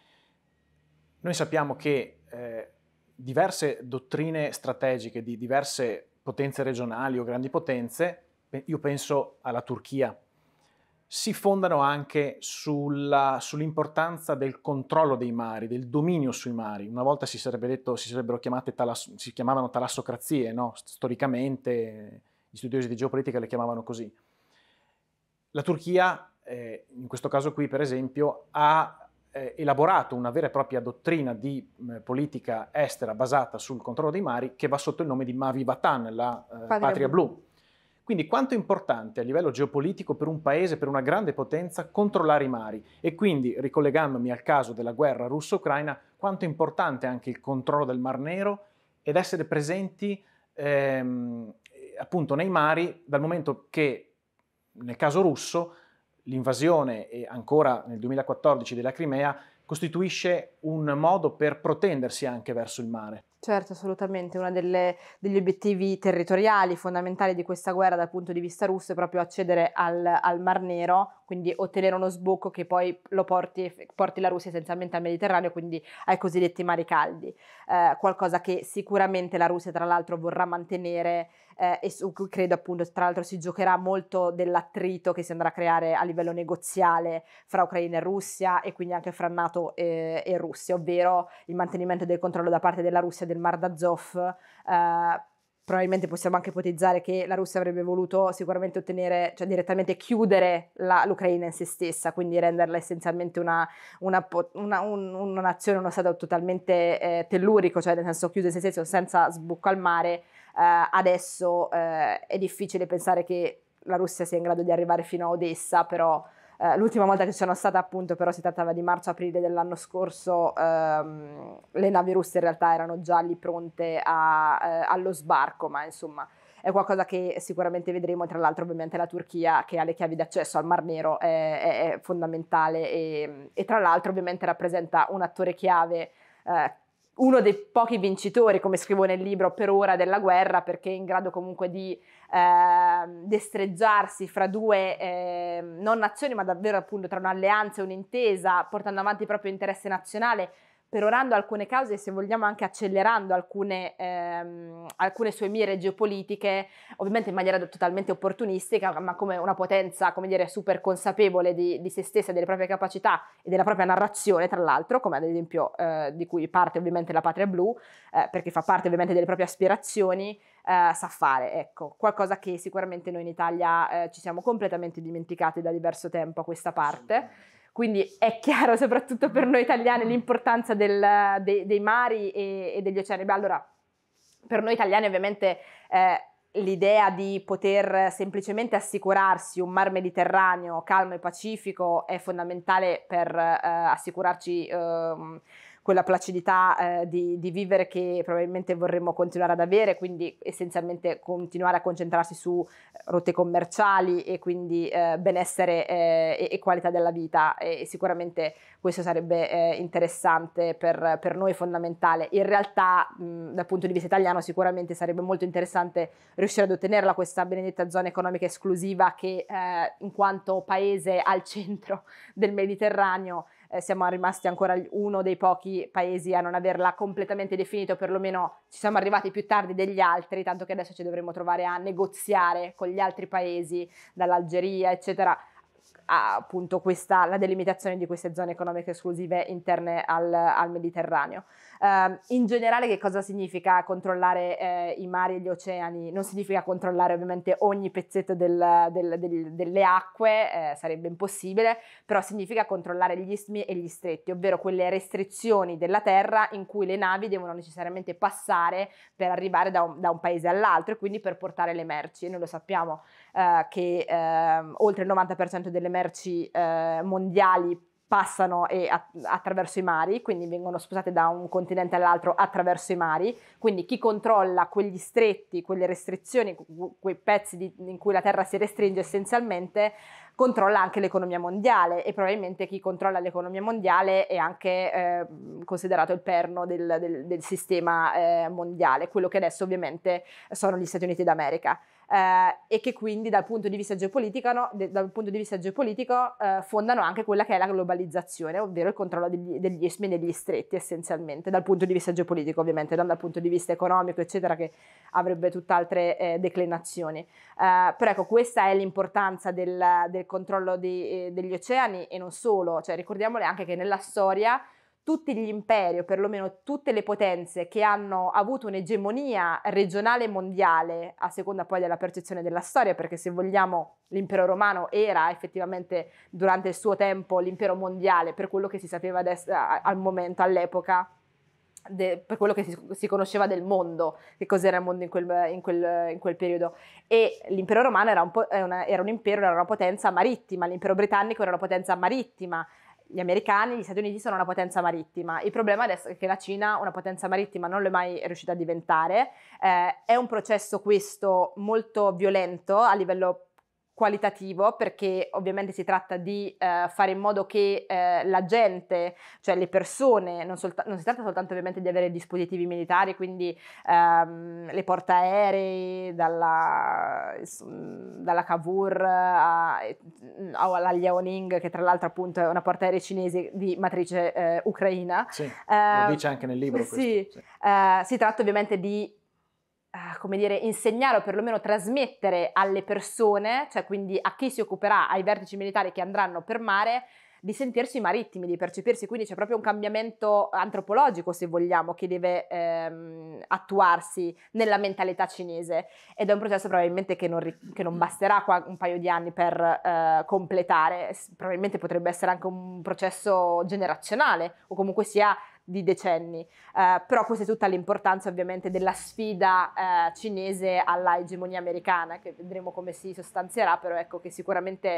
noi sappiamo che eh, diverse dottrine strategiche di diverse potenze regionali o grandi potenze, io penso alla Turchia, si fondano anche sulla, sull'importanza del controllo dei mari, del dominio sui mari. Una volta si sarebbe detto, si sarebbero chiamate talas, si chiamavano talassocrazie, no? storicamente gli studiosi di geopolitica le chiamavano così. La Turchia, eh, in questo caso qui per esempio, ha eh, elaborato una vera e propria dottrina di eh, politica estera basata sul controllo dei mari che va sotto il nome di Mavi Vatan, la eh, patria, blu. blu. Quindi quanto è importante a livello geopolitico per un paese, per una grande potenza, controllare i mari e quindi, ricollegandomi al caso della guerra russo-ucraina, quanto è importante anche il controllo del Mar Nero ed essere presenti ehm, appunto nei mari dal momento che, nel caso russo, l'invasione e ancora nel 2014 della Crimea costituisce un modo per protendersi anche verso il mare. Certo, assolutamente, uno delle, degli obiettivi territoriali fondamentali di questa guerra dal punto di vista russo è proprio accedere al, al Mar Nero, quindi ottenere uno sbocco che poi lo porti, porti la Russia essenzialmente al Mediterraneo, quindi ai cosiddetti mari caldi, eh, qualcosa che sicuramente la Russia tra l'altro vorrà mantenere eh, e su cui credo appunto tra l'altro si giocherà molto dell'attrito che si andrà a creare a livello negoziale fra Ucraina e Russia e quindi anche fra Nato e, e Russia, ovvero il mantenimento del controllo da parte della Russia del Mar d'Azov. Eh, probabilmente possiamo anche ipotizzare che la Russia avrebbe voluto sicuramente ottenere, cioè direttamente chiudere la, l'Ucraina in se stessa, quindi renderla essenzialmente una, una, una, un, una nazione, uno stato totalmente eh, tellurico, cioè nel senso chiuso in se stesso senza sbucco al mare, eh, adesso eh, è difficile pensare che la Russia sia in grado di arrivare fino a Odessa, però eh, l'ultima volta che sono stata appunto, però si trattava di marzo-aprile dell'anno scorso, ehm, le navi russe in realtà erano già lì pronte a, eh, allo sbarco, ma insomma è qualcosa che sicuramente vedremo, tra l'altro ovviamente la Turchia che ha le chiavi d'accesso al Mar Nero è, è, è fondamentale e, e, tra l'altro ovviamente rappresenta un attore chiave eh, uno dei pochi vincitori, come scrivo nel libro, per ora della guerra, perché è in grado comunque di eh, destreggiarsi fra due eh, non nazioni, ma davvero appunto tra un'alleanza e un'intesa, portando avanti il proprio interesse nazionale, perorando alcune cause e se vogliamo anche accelerando alcune, ehm, alcune, sue mire geopolitiche, ovviamente in maniera totalmente opportunistica, ma come una potenza, come dire, super consapevole di, di se stessa, delle proprie capacità e della propria narrazione, tra l'altro, come ad esempio eh, di cui parte ovviamente la Patria Blu, eh, perché fa parte ovviamente delle proprie aspirazioni, eh, sa fare, ecco, qualcosa che sicuramente noi in Italia eh, ci siamo completamente dimenticati da diverso tempo a questa parte. Sì. Quindi è chiaro, (laughs) soprattutto per mm. noi italiani, mm. l'importanza del, de, dei mari e, e, degli oceani. Beh, allora, per noi italiani ovviamente eh, l'idea di poter semplicemente assicurarsi un mar Mediterraneo calmo e pacifico è fondamentale per eh, assicurarci... Eh, quella placidità eh, di, di, vivere che probabilmente vorremmo continuare ad avere, quindi essenzialmente continuare a concentrarsi su eh, rotte commerciali e quindi eh, benessere eh, e, e, qualità della vita e, e sicuramente questo sarebbe eh, interessante per, per, noi fondamentale. In realtà mh, dal punto di vista italiano sicuramente sarebbe molto interessante riuscire ad ottenerla questa benedetta zona economica esclusiva che eh, in quanto paese al centro del Mediterraneo eh, siamo rimasti ancora uno dei pochi paesi a non averla completamente definita, o perlomeno ci siamo arrivati più tardi degli altri, tanto che adesso ci dovremo trovare a negoziare con gli altri paesi, dall'Algeria, eccetera appunto questa, la delimitazione di queste zone economiche esclusive interne al, al Mediterraneo. Eh, in generale che cosa significa controllare eh, i mari e gli oceani? Non significa controllare ovviamente ogni pezzetto del, del, del, delle acque, eh, sarebbe impossibile, però significa controllare gli istmi e gli stretti, ovvero quelle restrizioni della terra in cui le navi devono necessariamente passare per arrivare da un, da un paese all'altro e quindi per portare le merci. E noi lo sappiamo eh, che ehm, oltre il 90% delle merci eh, mondiali passano e att- attraverso i mari, quindi vengono spostate da un continente all'altro attraverso i mari, quindi chi controlla quegli stretti, quelle restrizioni, quei pezzi di- in cui la Terra si restringe essenzialmente controlla anche l'economia mondiale e probabilmente chi controlla l'economia mondiale è anche eh, considerato il perno del, del, del sistema eh, mondiale, quello che adesso ovviamente sono gli Stati Uniti d'America. Eh, e che quindi dal punto di vista geopolitico, no, de, di vista geopolitico eh, fondano anche quella che è la globalizzazione, ovvero il controllo degli, degli ismi e degli stretti essenzialmente, dal punto di vista geopolitico ovviamente, non dal punto di vista economico eccetera che avrebbe tutt'altre eh, declinazioni. Eh, però ecco questa è l'importanza del, del del controllo dei, eh, degli oceani e non solo, cioè ricordiamole anche che nella storia tutti gli imperi, o perlomeno tutte le potenze che hanno avuto un'egemonia regionale e mondiale, a seconda poi della percezione della storia, perché se vogliamo l'impero romano era effettivamente durante il suo tempo l'impero mondiale, per quello che si sapeva adesso, al momento, all'epoca, de, per quello che si, si, conosceva del mondo, che cos'era il mondo in quel, in quel, in quel periodo. E l'impero romano era un, una, era un impero, era una potenza marittima, l'impero britannico era una potenza marittima gli americani, gli Stati Uniti sono una potenza marittima. Il problema adesso è che la Cina, una potenza marittima, non l'è mai riuscita a diventare. Eh, è un processo questo molto violento a livello qualitativo perché ovviamente si tratta di eh, fare in modo che eh, la gente, cioè le persone, non, solta- non, si tratta soltanto ovviamente di avere dispositivi militari, quindi ehm, le portaerei dalla, dalla Cavour a, a, alla Liaoning, che tra l'altro appunto è una portaerei cinese di matrice eh, ucraina. Sì, lo ehm, dice anche nel libro. Questo, sì, sì. Eh, si tratta ovviamente di Ah, come dire, insegnare o perlomeno trasmettere alle persone, cioè quindi a chi si occuperà, ai vertici militari che andranno per mare, di sentirsi marittimi, di percepirsi, quindi c'è proprio un cambiamento antropologico, se vogliamo, che deve ehm, attuarsi nella mentalità cinese ed è un processo probabilmente che non, che non basterà qua un paio di anni per eh, completare, probabilmente potrebbe essere anche un processo generazionale o comunque sia di decenni. Eh, però questa è tutta l'importanza ovviamente della sfida eh, cinese alla egemonia americana, che vedremo come si sostanzierà, però ecco che sicuramente,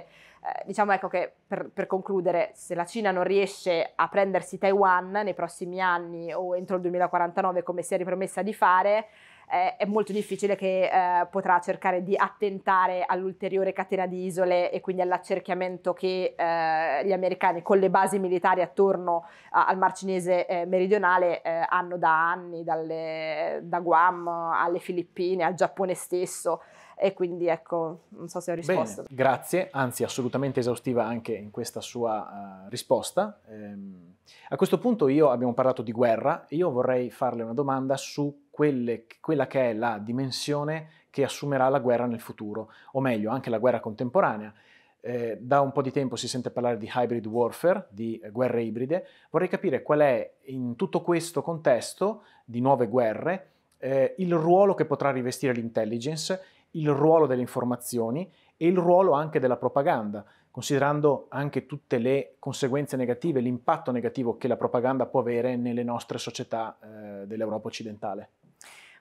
eh, diciamo ecco che per, per, concludere, se la Cina non riesce a prendersi Taiwan nei prossimi anni o entro il 2049 come si è ripromessa di fare, eh, è molto difficile che eh, potrà cercare di attentare all'ulteriore catena di isole e quindi all'accerchiamento che eh, gli americani con le basi militari attorno a, al mar cinese eh, meridionale eh, hanno da anni, dalle, da Guam alle Filippine, al Giappone stesso e quindi ecco, non so se ho risposto. Bene, grazie, anzi assolutamente esaustiva anche in questa sua uh, risposta. Ehm a questo punto io abbiamo parlato di guerra e io vorrei farle una domanda su quelle, quella che è la dimensione che assumerà la guerra nel futuro, o meglio anche la guerra contemporanea. Eh, da un po' di tempo si sente parlare di hybrid warfare, di guerre ibride. Vorrei capire qual è in tutto questo contesto di nuove guerre eh, il ruolo che potrà rivestire l'intelligence, il ruolo delle informazioni e il ruolo anche della propaganda considerando anche tutte le conseguenze negative, l'impatto negativo che la propaganda può avere nelle nostre società eh, dell'Europa occidentale.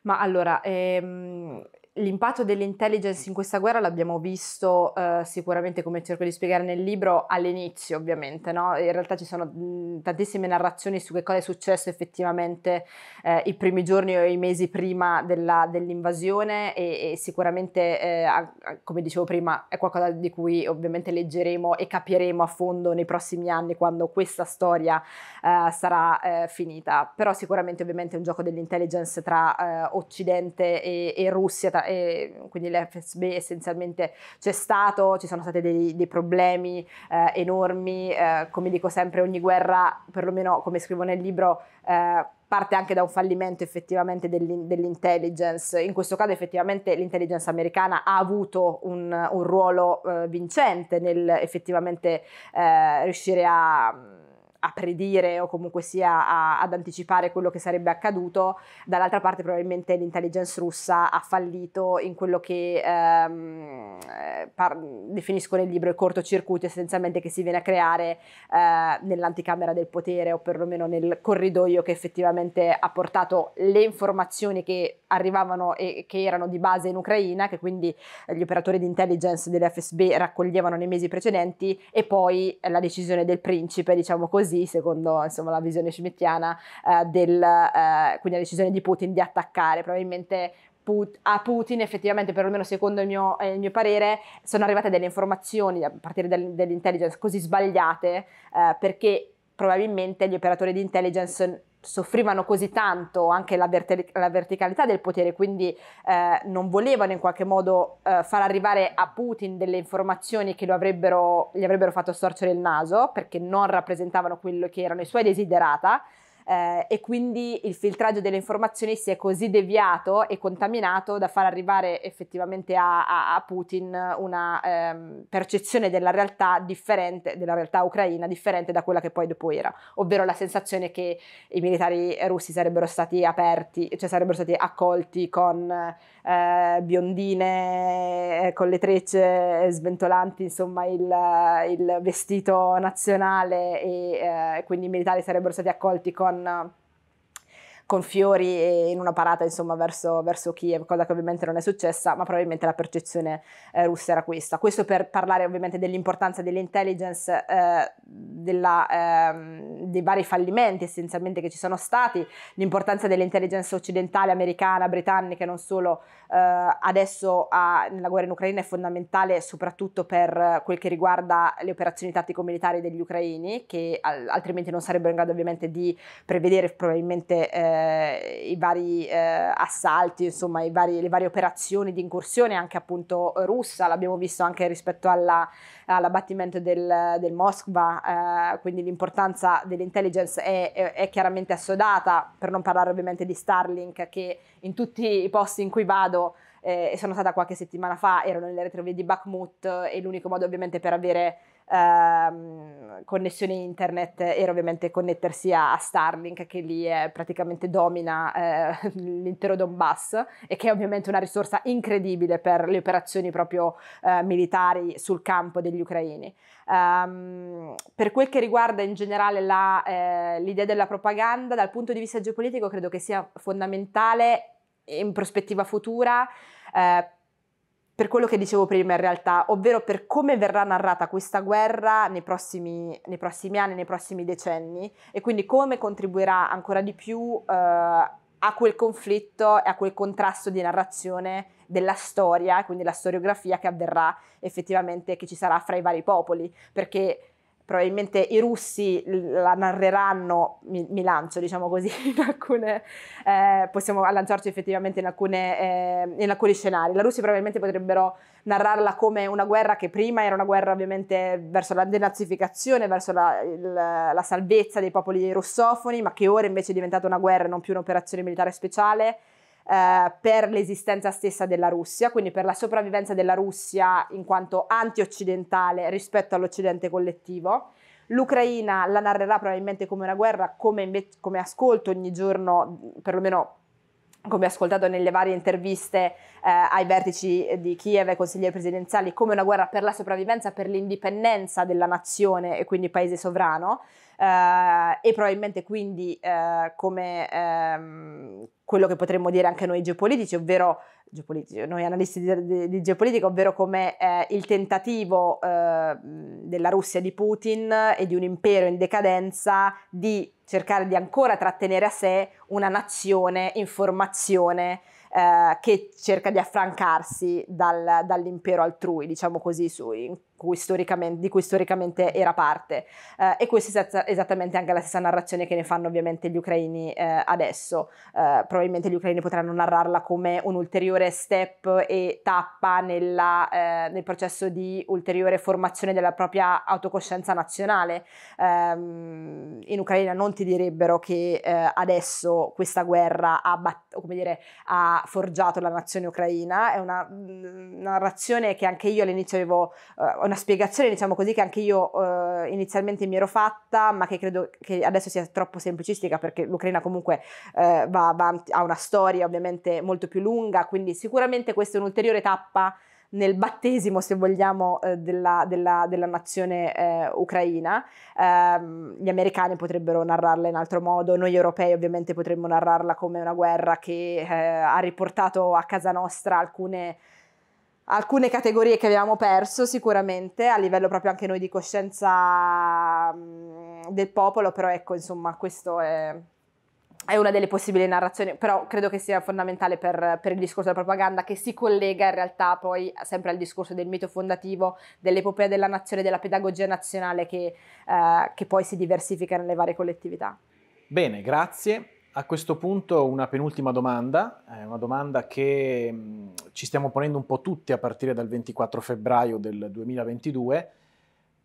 Ma allora, ehm, l'impatto dell'intelligence in questa guerra l'abbiamo visto eh, sicuramente, come cerco di spiegare nel libro, all'inizio ovviamente, no? in realtà ci sono tantissime narrazioni su che cosa è successo effettivamente eh, i primi giorni o i mesi prima della, dell'invasione e, e sicuramente, eh, a, a, come dicevo prima, è qualcosa di cui ovviamente leggeremo e capiremo a fondo nei prossimi anni quando questa storia eh, sarà eh, finita, però sicuramente ovviamente è un gioco dell'intelligence tra eh, Occidente e, e Russia, tra, e quindi l'FSB essenzialmente c'è stato, ci sono stati dei, dei problemi eh, enormi, eh, come dico sempre ogni guerra, perlomeno come scrivo nel libro, eh, parte anche da un fallimento effettivamente dell'intelligence. In questo caso effettivamente l'intelligence americana ha avuto un, un ruolo eh, vincente nel effettivamente eh, riuscire a a predire o comunque sia a, ad anticipare quello che sarebbe accaduto, dall'altra parte probabilmente l'intelligence russa ha fallito in quello che ehm, eh, par- definisco nel libro il cortocircuito essenzialmente che si viene a creare eh, nell'anticamera del potere o perlomeno nel corridoio che effettivamente ha portato le informazioni che arrivavano e che erano di base in Ucraina, che quindi eh, gli operatori di intelligence dell'FSB raccoglievano nei mesi precedenti e poi la decisione del principe, diciamo così, casi, secondo insomma, la visione scimittiana, eh, del, eh, quindi la decisione di Putin di attaccare. Probabilmente Put- a Putin effettivamente, perlomeno secondo il mio, eh, il mio, parere, sono arrivate delle informazioni a partire del, dell'intelligence così sbagliate eh, perché probabilmente gli operatori di intelligence soffrivano così tanto anche la, vert- la verticalità del potere, quindi eh, non volevano in qualche modo eh, far arrivare a Putin delle informazioni che avrebbero, gli avrebbero fatto storcere il naso, perché non rappresentavano quello che erano i suoi desiderata eh, e quindi il filtraggio delle informazioni si è così deviato e contaminato da far arrivare effettivamente a, a, a Putin una ehm, percezione della realtà differente, della realtà ucraina differente da quella che poi dopo era, ovvero la sensazione che i militari russi sarebbero stati aperti, cioè sarebbero stati accolti con eh, biondine, eh, con le trecce sventolanti, insomma il, il vestito nazionale e eh, quindi i militari sarebbero stati accolti con on um, con fiori in una parata insomma verso, verso Kiev, cosa che ovviamente non è successa, ma probabilmente la percezione eh, russa era questa. Questo per parlare ovviamente dell'importanza dell'intelligence, eh, della, ehm, dei vari fallimenti essenzialmente che ci sono stati, l'importanza dell'intelligence occidentale, americana, britannica e non solo eh, adesso a, nella guerra in Ucraina è fondamentale soprattutto per quel che riguarda le operazioni tattico-militari degli ucraini, che altrimenti non sarebbero in grado ovviamente di prevedere probabilmente eh, eh, i vari eh, assalti, insomma vari, le varie operazioni di incursione anche appunto russa, l'abbiamo visto anche rispetto alla, all'abbattimento del, del Moskva, eh, quindi l'importanza dell'intelligence è, è, è, chiaramente assodata, per non parlare ovviamente di Starlink che in tutti i posti in cui vado e eh, sono stata qualche settimana fa, erano nelle retrovie di Bakhmut eh, e l'unico modo ovviamente per avere ehm, connessione internet era ovviamente connettersi a, a Starlink che lì è, praticamente domina eh, (laughs) l'intero Donbass e che è ovviamente una risorsa incredibile per le operazioni proprio eh, militari sul campo degli ucraini. Um, per quel che riguarda in generale la, eh, l'idea della propaganda, dal punto di vista geopolitico credo che sia fondamentale in prospettiva futura eh, per quello che dicevo prima in realtà, ovvero per come verrà narrata questa guerra nei prossimi, nei prossimi anni, nei prossimi decenni e quindi come contribuirà ancora di più eh, a quel conflitto e a quel contrasto di narrazione della storia, quindi la storiografia che avverrà effettivamente, che ci sarà fra i vari popoli, perché probabilmente i russi la narreranno, mi, mi lancio diciamo così, (laughs) in alcune, eh, possiamo lanciarci effettivamente in, alcune, eh, in, alcuni scenari. La Russia probabilmente potrebbero narrarla come una guerra che prima era una guerra ovviamente verso la denazificazione, verso la, il, la salvezza dei popoli russofoni, ma che ora invece è diventata una guerra e non più un'operazione militare speciale eh, per l'esistenza stessa della Russia, quindi per la sopravvivenza della Russia in quanto antioccidentale rispetto all'Occidente collettivo. L'Ucraina la narrerà probabilmente come una guerra, come, inve- come ascolto ogni giorno, perlomeno come ho ascoltato nelle varie interviste eh, ai vertici di Kiev e consiglieri presidenziali, come una guerra per la sopravvivenza, per l'indipendenza della nazione e quindi paese sovrano, eh, e probabilmente quindi eh, come ehm, quello che potremmo dire anche noi geopolitici, ovvero noi analisti di, di, di, geopolitica, ovvero come eh, il tentativo eh, della Russia di Putin e di un impero in decadenza di cercare di ancora trattenere a sé una nazione in formazione eh, che cerca di affrancarsi dal, dall'impero altrui, diciamo così, su, in, cui di cui storicamente era parte. Eh, e questa è esattamente anche la stessa narrazione che ne fanno ovviamente gli ucraini eh, adesso. Eh, probabilmente gli ucraini potranno narrarla come un ulteriore step e tappa nella, eh, nel processo di ulteriore formazione della propria autocoscienza nazionale. Ehm, in Ucraina non ti direbbero che eh, adesso questa guerra ha, bat- dire, ha, forgiato la nazione ucraina, è una, una mm, narrazione che anche io all'inizio avevo eh, una spiegazione, diciamo così, che anche io eh, inizialmente mi ero fatta, ma che credo che adesso sia troppo semplicistica perché l'Ucraina comunque eh, va, avanti, ha una storia ovviamente molto più lunga, quindi sicuramente questa è un'ulteriore tappa nel battesimo, se vogliamo, eh, della, della, della, nazione eh, ucraina. Eh, gli americani potrebbero narrarla in altro modo, noi europei ovviamente potremmo narrarla come una guerra che eh, ha riportato a casa nostra alcune alcune categorie che avevamo perso sicuramente a livello proprio anche noi di coscienza mm, del popolo, però ecco insomma questo è, è una delle possibili narrazioni, però credo che sia fondamentale per, per, il discorso della propaganda che si collega in realtà poi sempre al discorso del mito fondativo, dell'epopea della nazione, della pedagogia nazionale che, eh, che poi si diversifica nelle varie collettività. Bene, grazie. A questo punto una penultima domanda, eh, una domanda che mm, ci stiamo ponendo un po' tutti a partire dal 24 febbraio del 2022.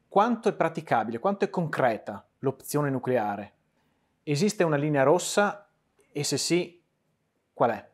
Quanto è praticabile, quanto è concreta l'opzione nucleare? Esiste una linea rossa e se sì, qual è?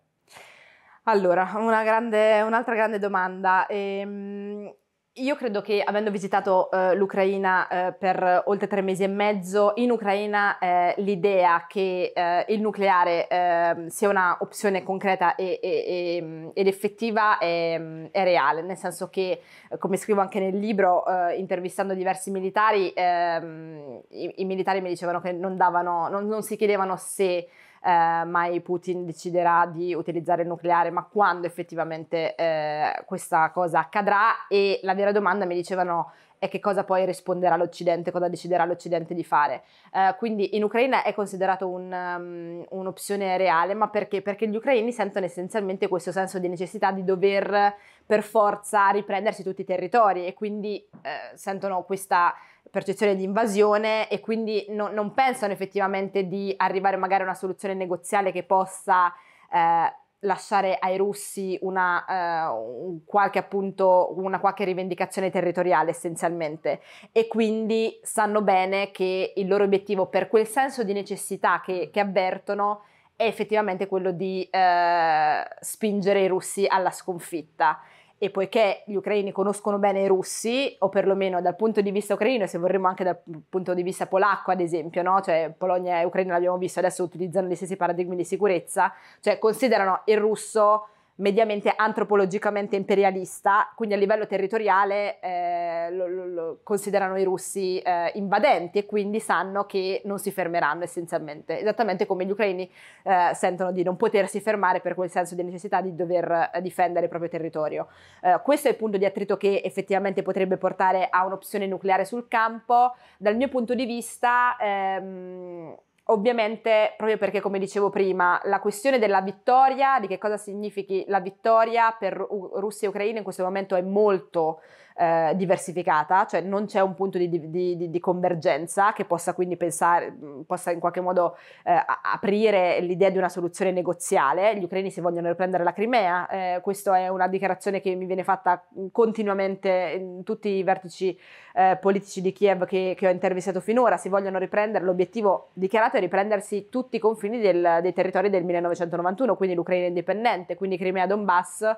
Allora, un'altra grande, un grande domanda. Ehm io credo che avendo visitato eh, l'Ucraina eh, per oltre tre mesi e mezzo, in Ucraina eh, l'idea che eh, il nucleare ehm, sia un'opzione concreta e, e, e, mm, ed effettiva è, mm, è, reale, nel senso che, eh, come scrivo anche nel libro, eh, intervistando diversi militari, ehm, i, i, militari mi dicevano che non, davano, non, non si chiedevano se eh, mai Putin deciderà di utilizzare il nucleare, ma quando effettivamente eh, questa cosa accadrà? E la vera domanda mi dicevano è che cosa poi risponderà l'Occidente, cosa deciderà l'Occidente di fare. Eh, quindi in Ucraina è considerato un, um, un'opzione reale, ma perché? Perché gli ucraini sentono essenzialmente questo senso di necessità di dover per forza riprendersi tutti i territori e quindi eh, sentono questa percezione di invasione e quindi no, non pensano effettivamente di arrivare magari a una soluzione negoziale che possa eh, lasciare ai russi una, eh, un qualche, appunto, una qualche rivendicazione territoriale essenzialmente e quindi sanno bene che il loro obiettivo per quel senso di necessità che, che avvertono è effettivamente quello di eh, spingere i russi alla sconfitta e poiché gli ucraini conoscono bene i russi, o perlomeno dal punto di vista ucraino, se vorremmo anche dal punto di vista polacco, ad esempio, no? cioè Polonia e Ucraina l'abbiamo visto, adesso utilizzano gli stessi paradigmi di sicurezza, cioè considerano il russo mediamente antropologicamente imperialista, quindi a livello territoriale eh, lo, lo, lo considerano i russi eh, invadenti e quindi sanno che non si fermeranno essenzialmente, esattamente come gli ucraini eh, sentono di non potersi fermare per quel senso di necessità di dover eh, difendere il proprio territorio. Eh, questo è il punto di attrito che effettivamente potrebbe portare a un'opzione nucleare sul campo. Dal mio punto di vista... Ehm, ovviamente proprio perché come dicevo prima la questione della vittoria, di che cosa significhi la vittoria per Russia e Ucraina in questo momento è molto eh, diversificata, cioè non c'è un punto di, di, di, di convergenza che possa quindi pensare, mm, possa in qualche modo eh, aprire l'idea di una soluzione negoziale. Gli ucraini si vogliono riprendere la Crimea, eh, questa è una dichiarazione che mi viene fatta mm, continuamente in tutti i vertici eh, politici di Kiev che, che, ho intervistato finora, si vogliono riprendere, l'obiettivo dichiarato è riprendersi tutti i confini del, dei territori del 1991, quindi l'Ucraina indipendente, quindi Crimea, Donbass.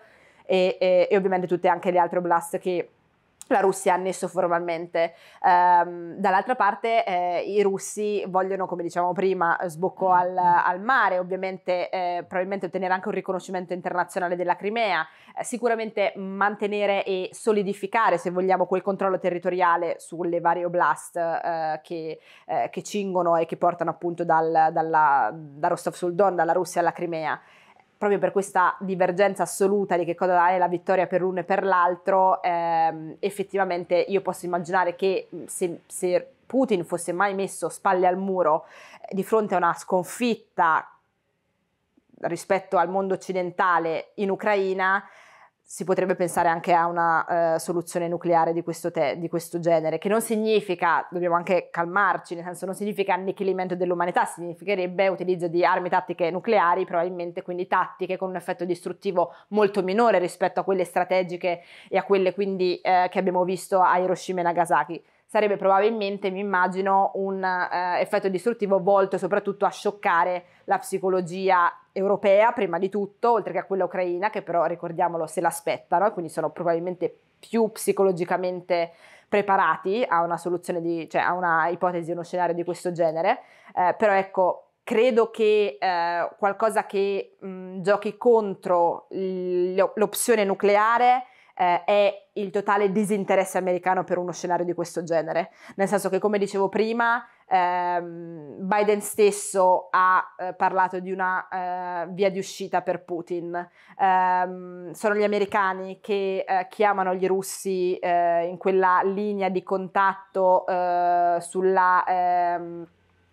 E, e, e ovviamente tutte anche le altre oblast che la Russia ha annesso formalmente. Um, dall'altra parte eh, i russi vogliono, come dicevamo prima, sbocco mm. al, al mare, ovviamente eh, probabilmente ottenere anche un riconoscimento internazionale della Crimea, eh, sicuramente mantenere e solidificare, se vogliamo, quel controllo territoriale sulle varie oblast eh, che, eh, che, cingono e che portano appunto dal, dalla, da Rostov sul Don, dalla Russia alla Crimea proprio per questa divergenza assoluta di che cosa vale la vittoria per l'uno e per l'altro, ehm, effettivamente io posso immaginare che se, se Putin fosse mai messo spalle al muro eh, di fronte a una sconfitta rispetto al mondo occidentale in Ucraina, si potrebbe pensare anche a una uh, soluzione nucleare di questo, di questo, genere, che non significa, dobbiamo anche calmarci, nel senso non significa annichilimento dell'umanità, significherebbe utilizzo di armi tattiche nucleari, probabilmente quindi tattiche con un effetto distruttivo molto minore rispetto a quelle strategiche e a quelle quindi eh, che abbiamo visto a Hiroshima e Nagasaki sarebbe probabilmente, mi immagino, un eh, effetto distruttivo volto soprattutto a scioccare la psicologia europea, prima di tutto, oltre che a quella ucraina, che però, ricordiamolo, se l'aspettano, quindi sono probabilmente più psicologicamente preparati a una soluzione di, cioè a una ipotesi, uno scenario di questo genere, eh, però ecco, credo che eh, qualcosa che mh, giochi contro l'opzione nucleare eh, è il totale disinteresse americano per uno scenario di questo genere. Nel senso che, come dicevo prima, ehm, Biden stesso ha eh, parlato di una eh, via di uscita per Putin. Ehm, sono gli americani che eh, chiamano gli russi eh, in quella linea di contatto eh, sulla... Ehm,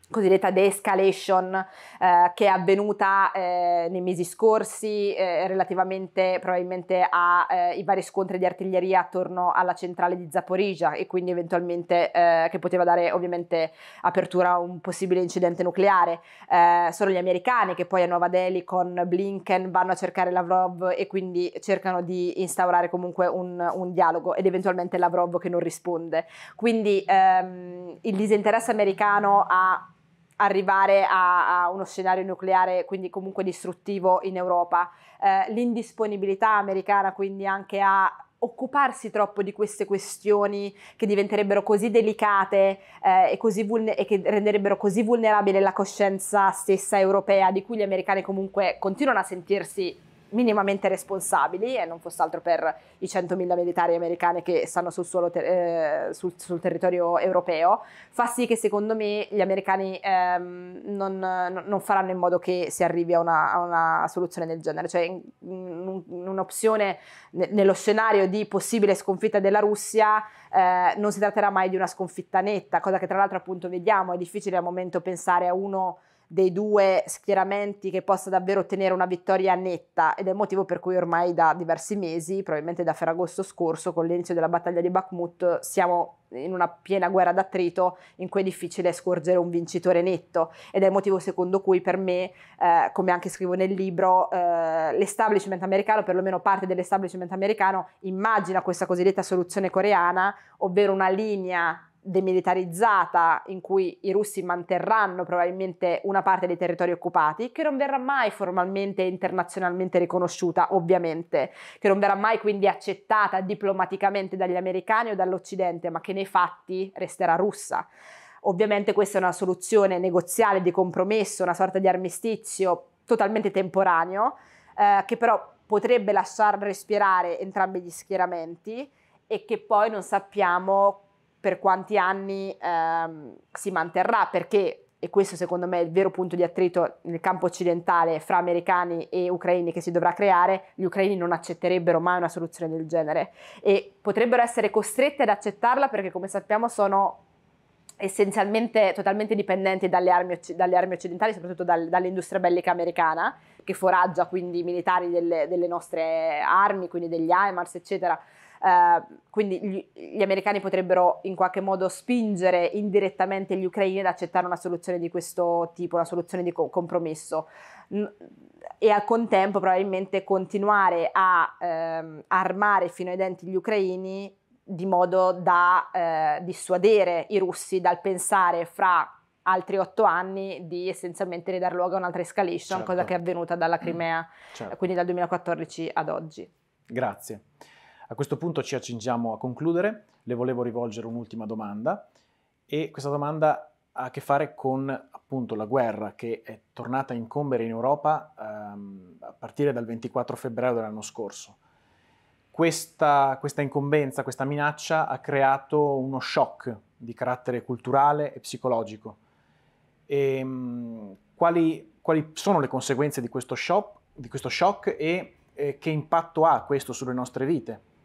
cosiddetta de-escalation eh, che è avvenuta eh, nei mesi scorsi eh, relativamente probabilmente ai eh, vari scontri di artiglieria attorno alla centrale di Zaporizia e quindi eventualmente eh, che poteva dare ovviamente apertura a un possibile incidente nucleare. Eh, sono gli americani che poi a Nuova Delhi con Blinken vanno a cercare Lavrov e quindi cercano di instaurare comunque un, un dialogo ed eventualmente Lavrov che non risponde. Quindi ehm, il disinteresse americano a arrivare a, a, uno scenario nucleare quindi comunque distruttivo in Europa. Eh, l'indisponibilità americana quindi anche a occuparsi troppo di queste questioni che diventerebbero così delicate eh, e, così vulne- e che renderebbero così vulnerabile la coscienza stessa europea di cui gli americani comunque continuano a sentirsi minimamente responsabili e non fosse altro per i 100.000 militari americani che stanno sul, suolo ter- eh, sul, sul territorio europeo, fa sì che secondo me gli americani ehm, non, non, faranno in modo che si arrivi a una, a una soluzione del genere, cioè in, in, un'opzione ne, nello scenario di possibile sconfitta della Russia eh, non si tratterà mai di una sconfitta netta, cosa che tra l'altro appunto vediamo, è difficile al momento pensare a uno dei due schieramenti che possa davvero ottenere una vittoria netta ed è il motivo per cui ormai da diversi mesi, probabilmente da Ferragosto scorso, con l'inizio della battaglia di Bakhmut, siamo in una piena guerra d'attrito in cui è difficile scorgere un vincitore netto ed è il motivo secondo cui per me, eh, come anche scrivo nel libro, eh, l'establishment americano, perlomeno parte dell'establishment americano, immagina questa cosiddetta soluzione coreana, ovvero una linea demilitarizzata in cui i russi manterranno probabilmente una parte dei territori occupati, che non verrà mai formalmente e internazionalmente riconosciuta, ovviamente, che non verrà mai quindi accettata diplomaticamente dagli americani o dall'Occidente, ma che nei fatti resterà russa. Ovviamente questa è una soluzione negoziale di compromesso, una sorta di armistizio totalmente temporaneo, eh, che però potrebbe lasciar respirare entrambi gli schieramenti e che poi non sappiamo per quanti anni ehm, si manterrà, perché, e questo secondo me è il vero punto di attrito nel campo occidentale fra americani e ucraini che si dovrà creare, gli ucraini non accetterebbero mai una soluzione del genere e potrebbero essere costretti ad accettarla perché come sappiamo sono essenzialmente totalmente dipendenti dalle armi, dalle armi occidentali, soprattutto dal, dall'industria bellica americana, che foraggia quindi i militari delle, delle nostre armi, quindi degli HIMARS, eccetera, eh, quindi gli, gli, americani potrebbero in qualche modo spingere indirettamente gli ucraini ad accettare una soluzione di questo tipo, una soluzione di co- compromesso e al contempo probabilmente continuare a ehm, armare fino ai denti gli ucraini di modo da eh, dissuadere i russi dal pensare fra altri otto anni di essenzialmente ridar luogo a un'altra escalation, certo. cosa che è avvenuta dalla mm. Crimea, certo. quindi dal 2014 ad oggi. Grazie. A questo punto ci accingiamo a concludere, le volevo rivolgere un'ultima domanda e questa domanda ha a che fare con appunto la guerra che è tornata a incombere in Europa ehm, a partire dal 24 febbraio dell'anno scorso. Questa, questa incombenza, questa minaccia ha creato uno shock di carattere culturale e psicologico. E, ehm, quali, quali, sono le conseguenze di questo shock, di questo shock e eh, che impatto ha questo sulle nostre vite?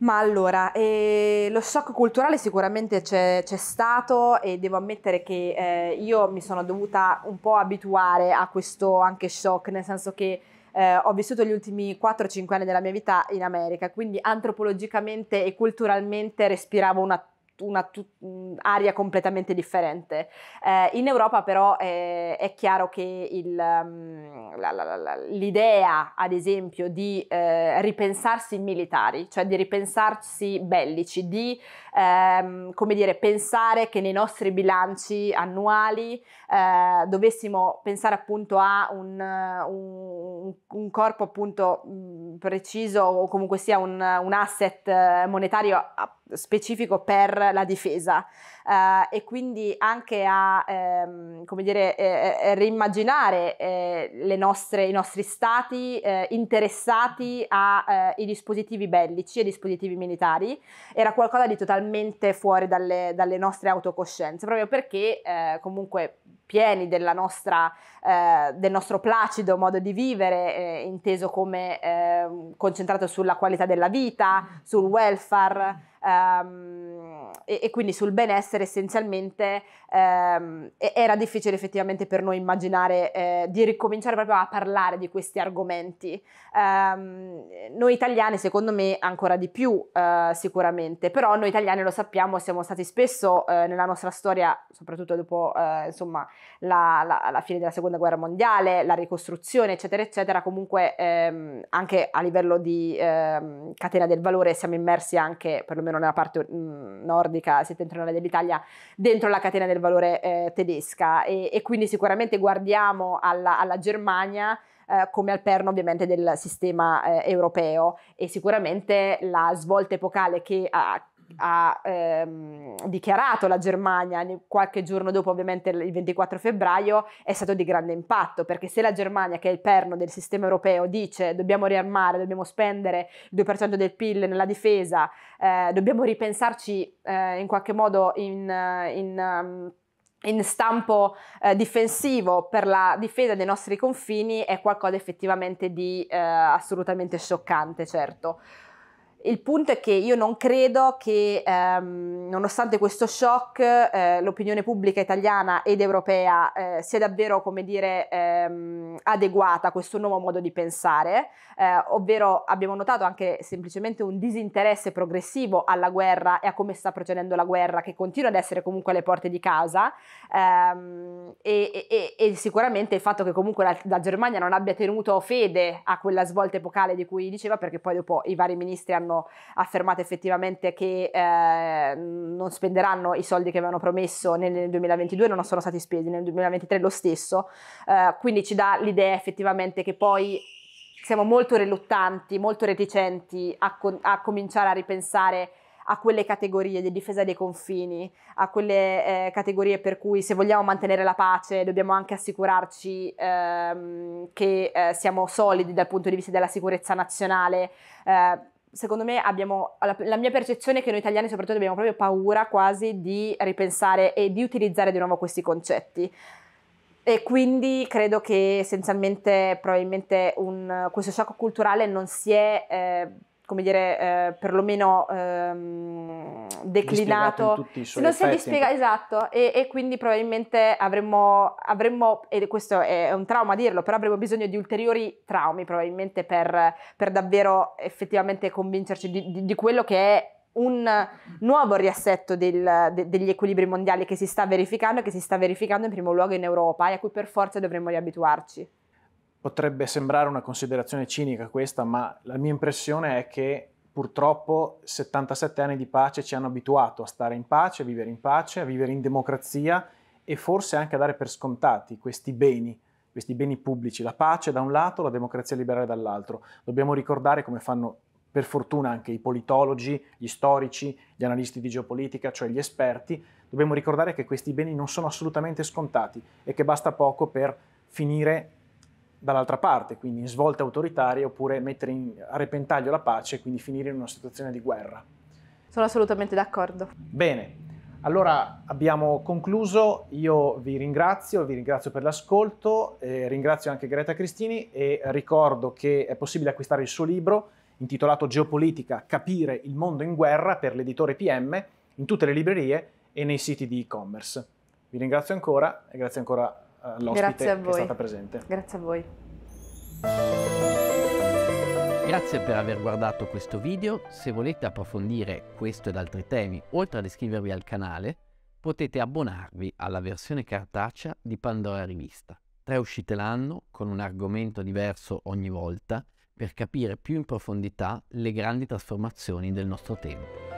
Ma allora, eh, lo shock culturale sicuramente c'è, stato e devo ammettere che eh, io mi sono dovuta un po' abituare a questo anche shock, nel senso che eh, ho vissuto gli ultimi 4-5 anni della mia vita in America, quindi antropologicamente e culturalmente respiravo una un'area completamente differente. Eh, in Europa però eh, è chiaro che il, mm, la, la, la, l'idea, ad esempio, di eh, ripensarsi militari, cioè di ripensarsi bellici, di ehm, come dire, pensare che nei nostri bilanci annuali eh, dovessimo pensare appunto a un, un, un corpo appunto mm, preciso o comunque sia un, un asset eh, monetario ah, specifico per la difesa eh, e quindi anche a ehm, come dire, eh, eh, eh reimmaginare eh, nostre, i nostri stati eh, interessati ai dispositivi bellici e dispositivi militari era qualcosa di totalmente fuori dalle, dalle nostre autocoscienze, proprio perché comunque pieni nostra, eh, del nostro placido modo di vivere, eh, inteso come eh, concentrato sulla qualità della vita, sul welfare ehm, e, e, quindi sul benessere essenzialmente, ehm, era difficile effettivamente per noi immaginare eh, di ricominciare proprio a parlare di questi argomenti. Ehm, noi italiani, secondo me, ancora di più eh, sicuramente, però noi italiani lo sappiamo, siamo stati spesso eh, nella nostra storia, soprattutto dopo insomma la, la, la fine della seconda guerra mondiale, la ricostruzione, eccetera, eccetera, comunque ehm, anche a livello di ehm, catena del valore siamo immersi anche, perlomeno nella parte mh, mm, nordica, settentrionale dell'Italia, dentro la catena del valore eh, tedesca e, e, quindi sicuramente guardiamo alla, alla Germania. Eh, come al perno ovviamente del sistema eh, europeo e sicuramente la svolta epocale che ha, ha ehm, dichiarato la Germania qualche giorno dopo, ovviamente il 24 febbraio, è stato di grande impatto, perché se la Germania, che è il perno del sistema europeo, dice dobbiamo riarmare, dobbiamo spendere il 2% del PIL nella difesa, eh, dobbiamo ripensarci eh, in qualche modo in... in ehm, in stampo eh, difensivo per la difesa dei nostri confini è qualcosa effettivamente di eh, assolutamente scioccante, certo. Il punto è che io non credo che, ehm, nonostante questo shock, eh, l'opinione pubblica italiana ed europea eh, sia davvero, come dire, ehm, adeguata a questo nuovo modo di pensare, eh, ovvero abbiamo notato anche semplicemente un disinteresse progressivo alla guerra e a come sta procedendo la guerra, che continua ad essere comunque alle porte di casa, ehm, e, e, e, sicuramente il fatto che comunque la, la Germania non abbia tenuto fede a quella svolta epocale di cui diceva, perché poi dopo i vari ministri hanno hanno affermato effettivamente che eh, non spenderanno i soldi che avevano promesso nel 2022, non sono stati spesi nel 2023 lo stesso, eh, quindi ci dà l'idea effettivamente che poi siamo molto reluttanti, molto reticenti a, con- a cominciare a ripensare a quelle categorie di difesa dei confini, a quelle eh, categorie per cui se vogliamo mantenere la pace dobbiamo anche assicurarci ehm, che eh, siamo solidi dal punto di vista della sicurezza nazionale. Eh, secondo me abbiamo, la, la, mia percezione è che noi italiani soprattutto abbiamo proprio paura quasi di ripensare e di utilizzare di nuovo questi concetti. E quindi credo che essenzialmente probabilmente un, questo shock culturale non si è... Eh, come dire, eh, perlomeno ehm, declinato. non si è dispiegato, esatto, e, e, quindi probabilmente avremmo, avremmo, e questo è un trauma dirlo, però avremmo bisogno di ulteriori traumi probabilmente per, per davvero effettivamente convincerci di, di, di quello che è un nuovo riassetto del, de, degli equilibri mondiali che si sta verificando e che si sta verificando in primo luogo in Europa e a cui per forza dovremmo riabituarci. Potrebbe sembrare una considerazione cinica questa, ma la mia impressione è che purtroppo 77 anni di pace ci hanno abituato a stare in pace, a vivere in pace, a vivere in democrazia e forse anche a dare per scontati questi beni, questi beni pubblici, la pace da un lato, la democrazia liberale dall'altro. Dobbiamo ricordare come fanno per fortuna anche i politologi, gli storici, gli analisti di geopolitica, cioè gli esperti, dobbiamo ricordare che questi beni non sono assolutamente scontati e che basta poco per finire dall'altra parte, quindi in svolte autoritarie oppure mettere in, a repentaglio la pace e quindi finire in una situazione di guerra. Sono assolutamente d'accordo. Bene, allora abbiamo concluso, io vi ringrazio, vi ringrazio per l'ascolto, eh, ringrazio anche Greta Cristini e ricordo che è possibile acquistare il suo libro intitolato Geopolitica, capire il mondo in guerra per l'editore PM in tutte le librerie e nei siti di e-commerce. Vi ringrazio ancora e grazie ancora eh, l'ospite che è stata presente. Grazie a voi. Grazie per aver guardato questo video, se volete approfondire questo ed altri temi, oltre ad iscrivervi al canale, potete abbonarvi alla versione cartacea di Pandora Rivista. Tre uscite l'anno, con un argomento diverso ogni volta, per capire più in profondità le grandi trasformazioni del nostro tempo.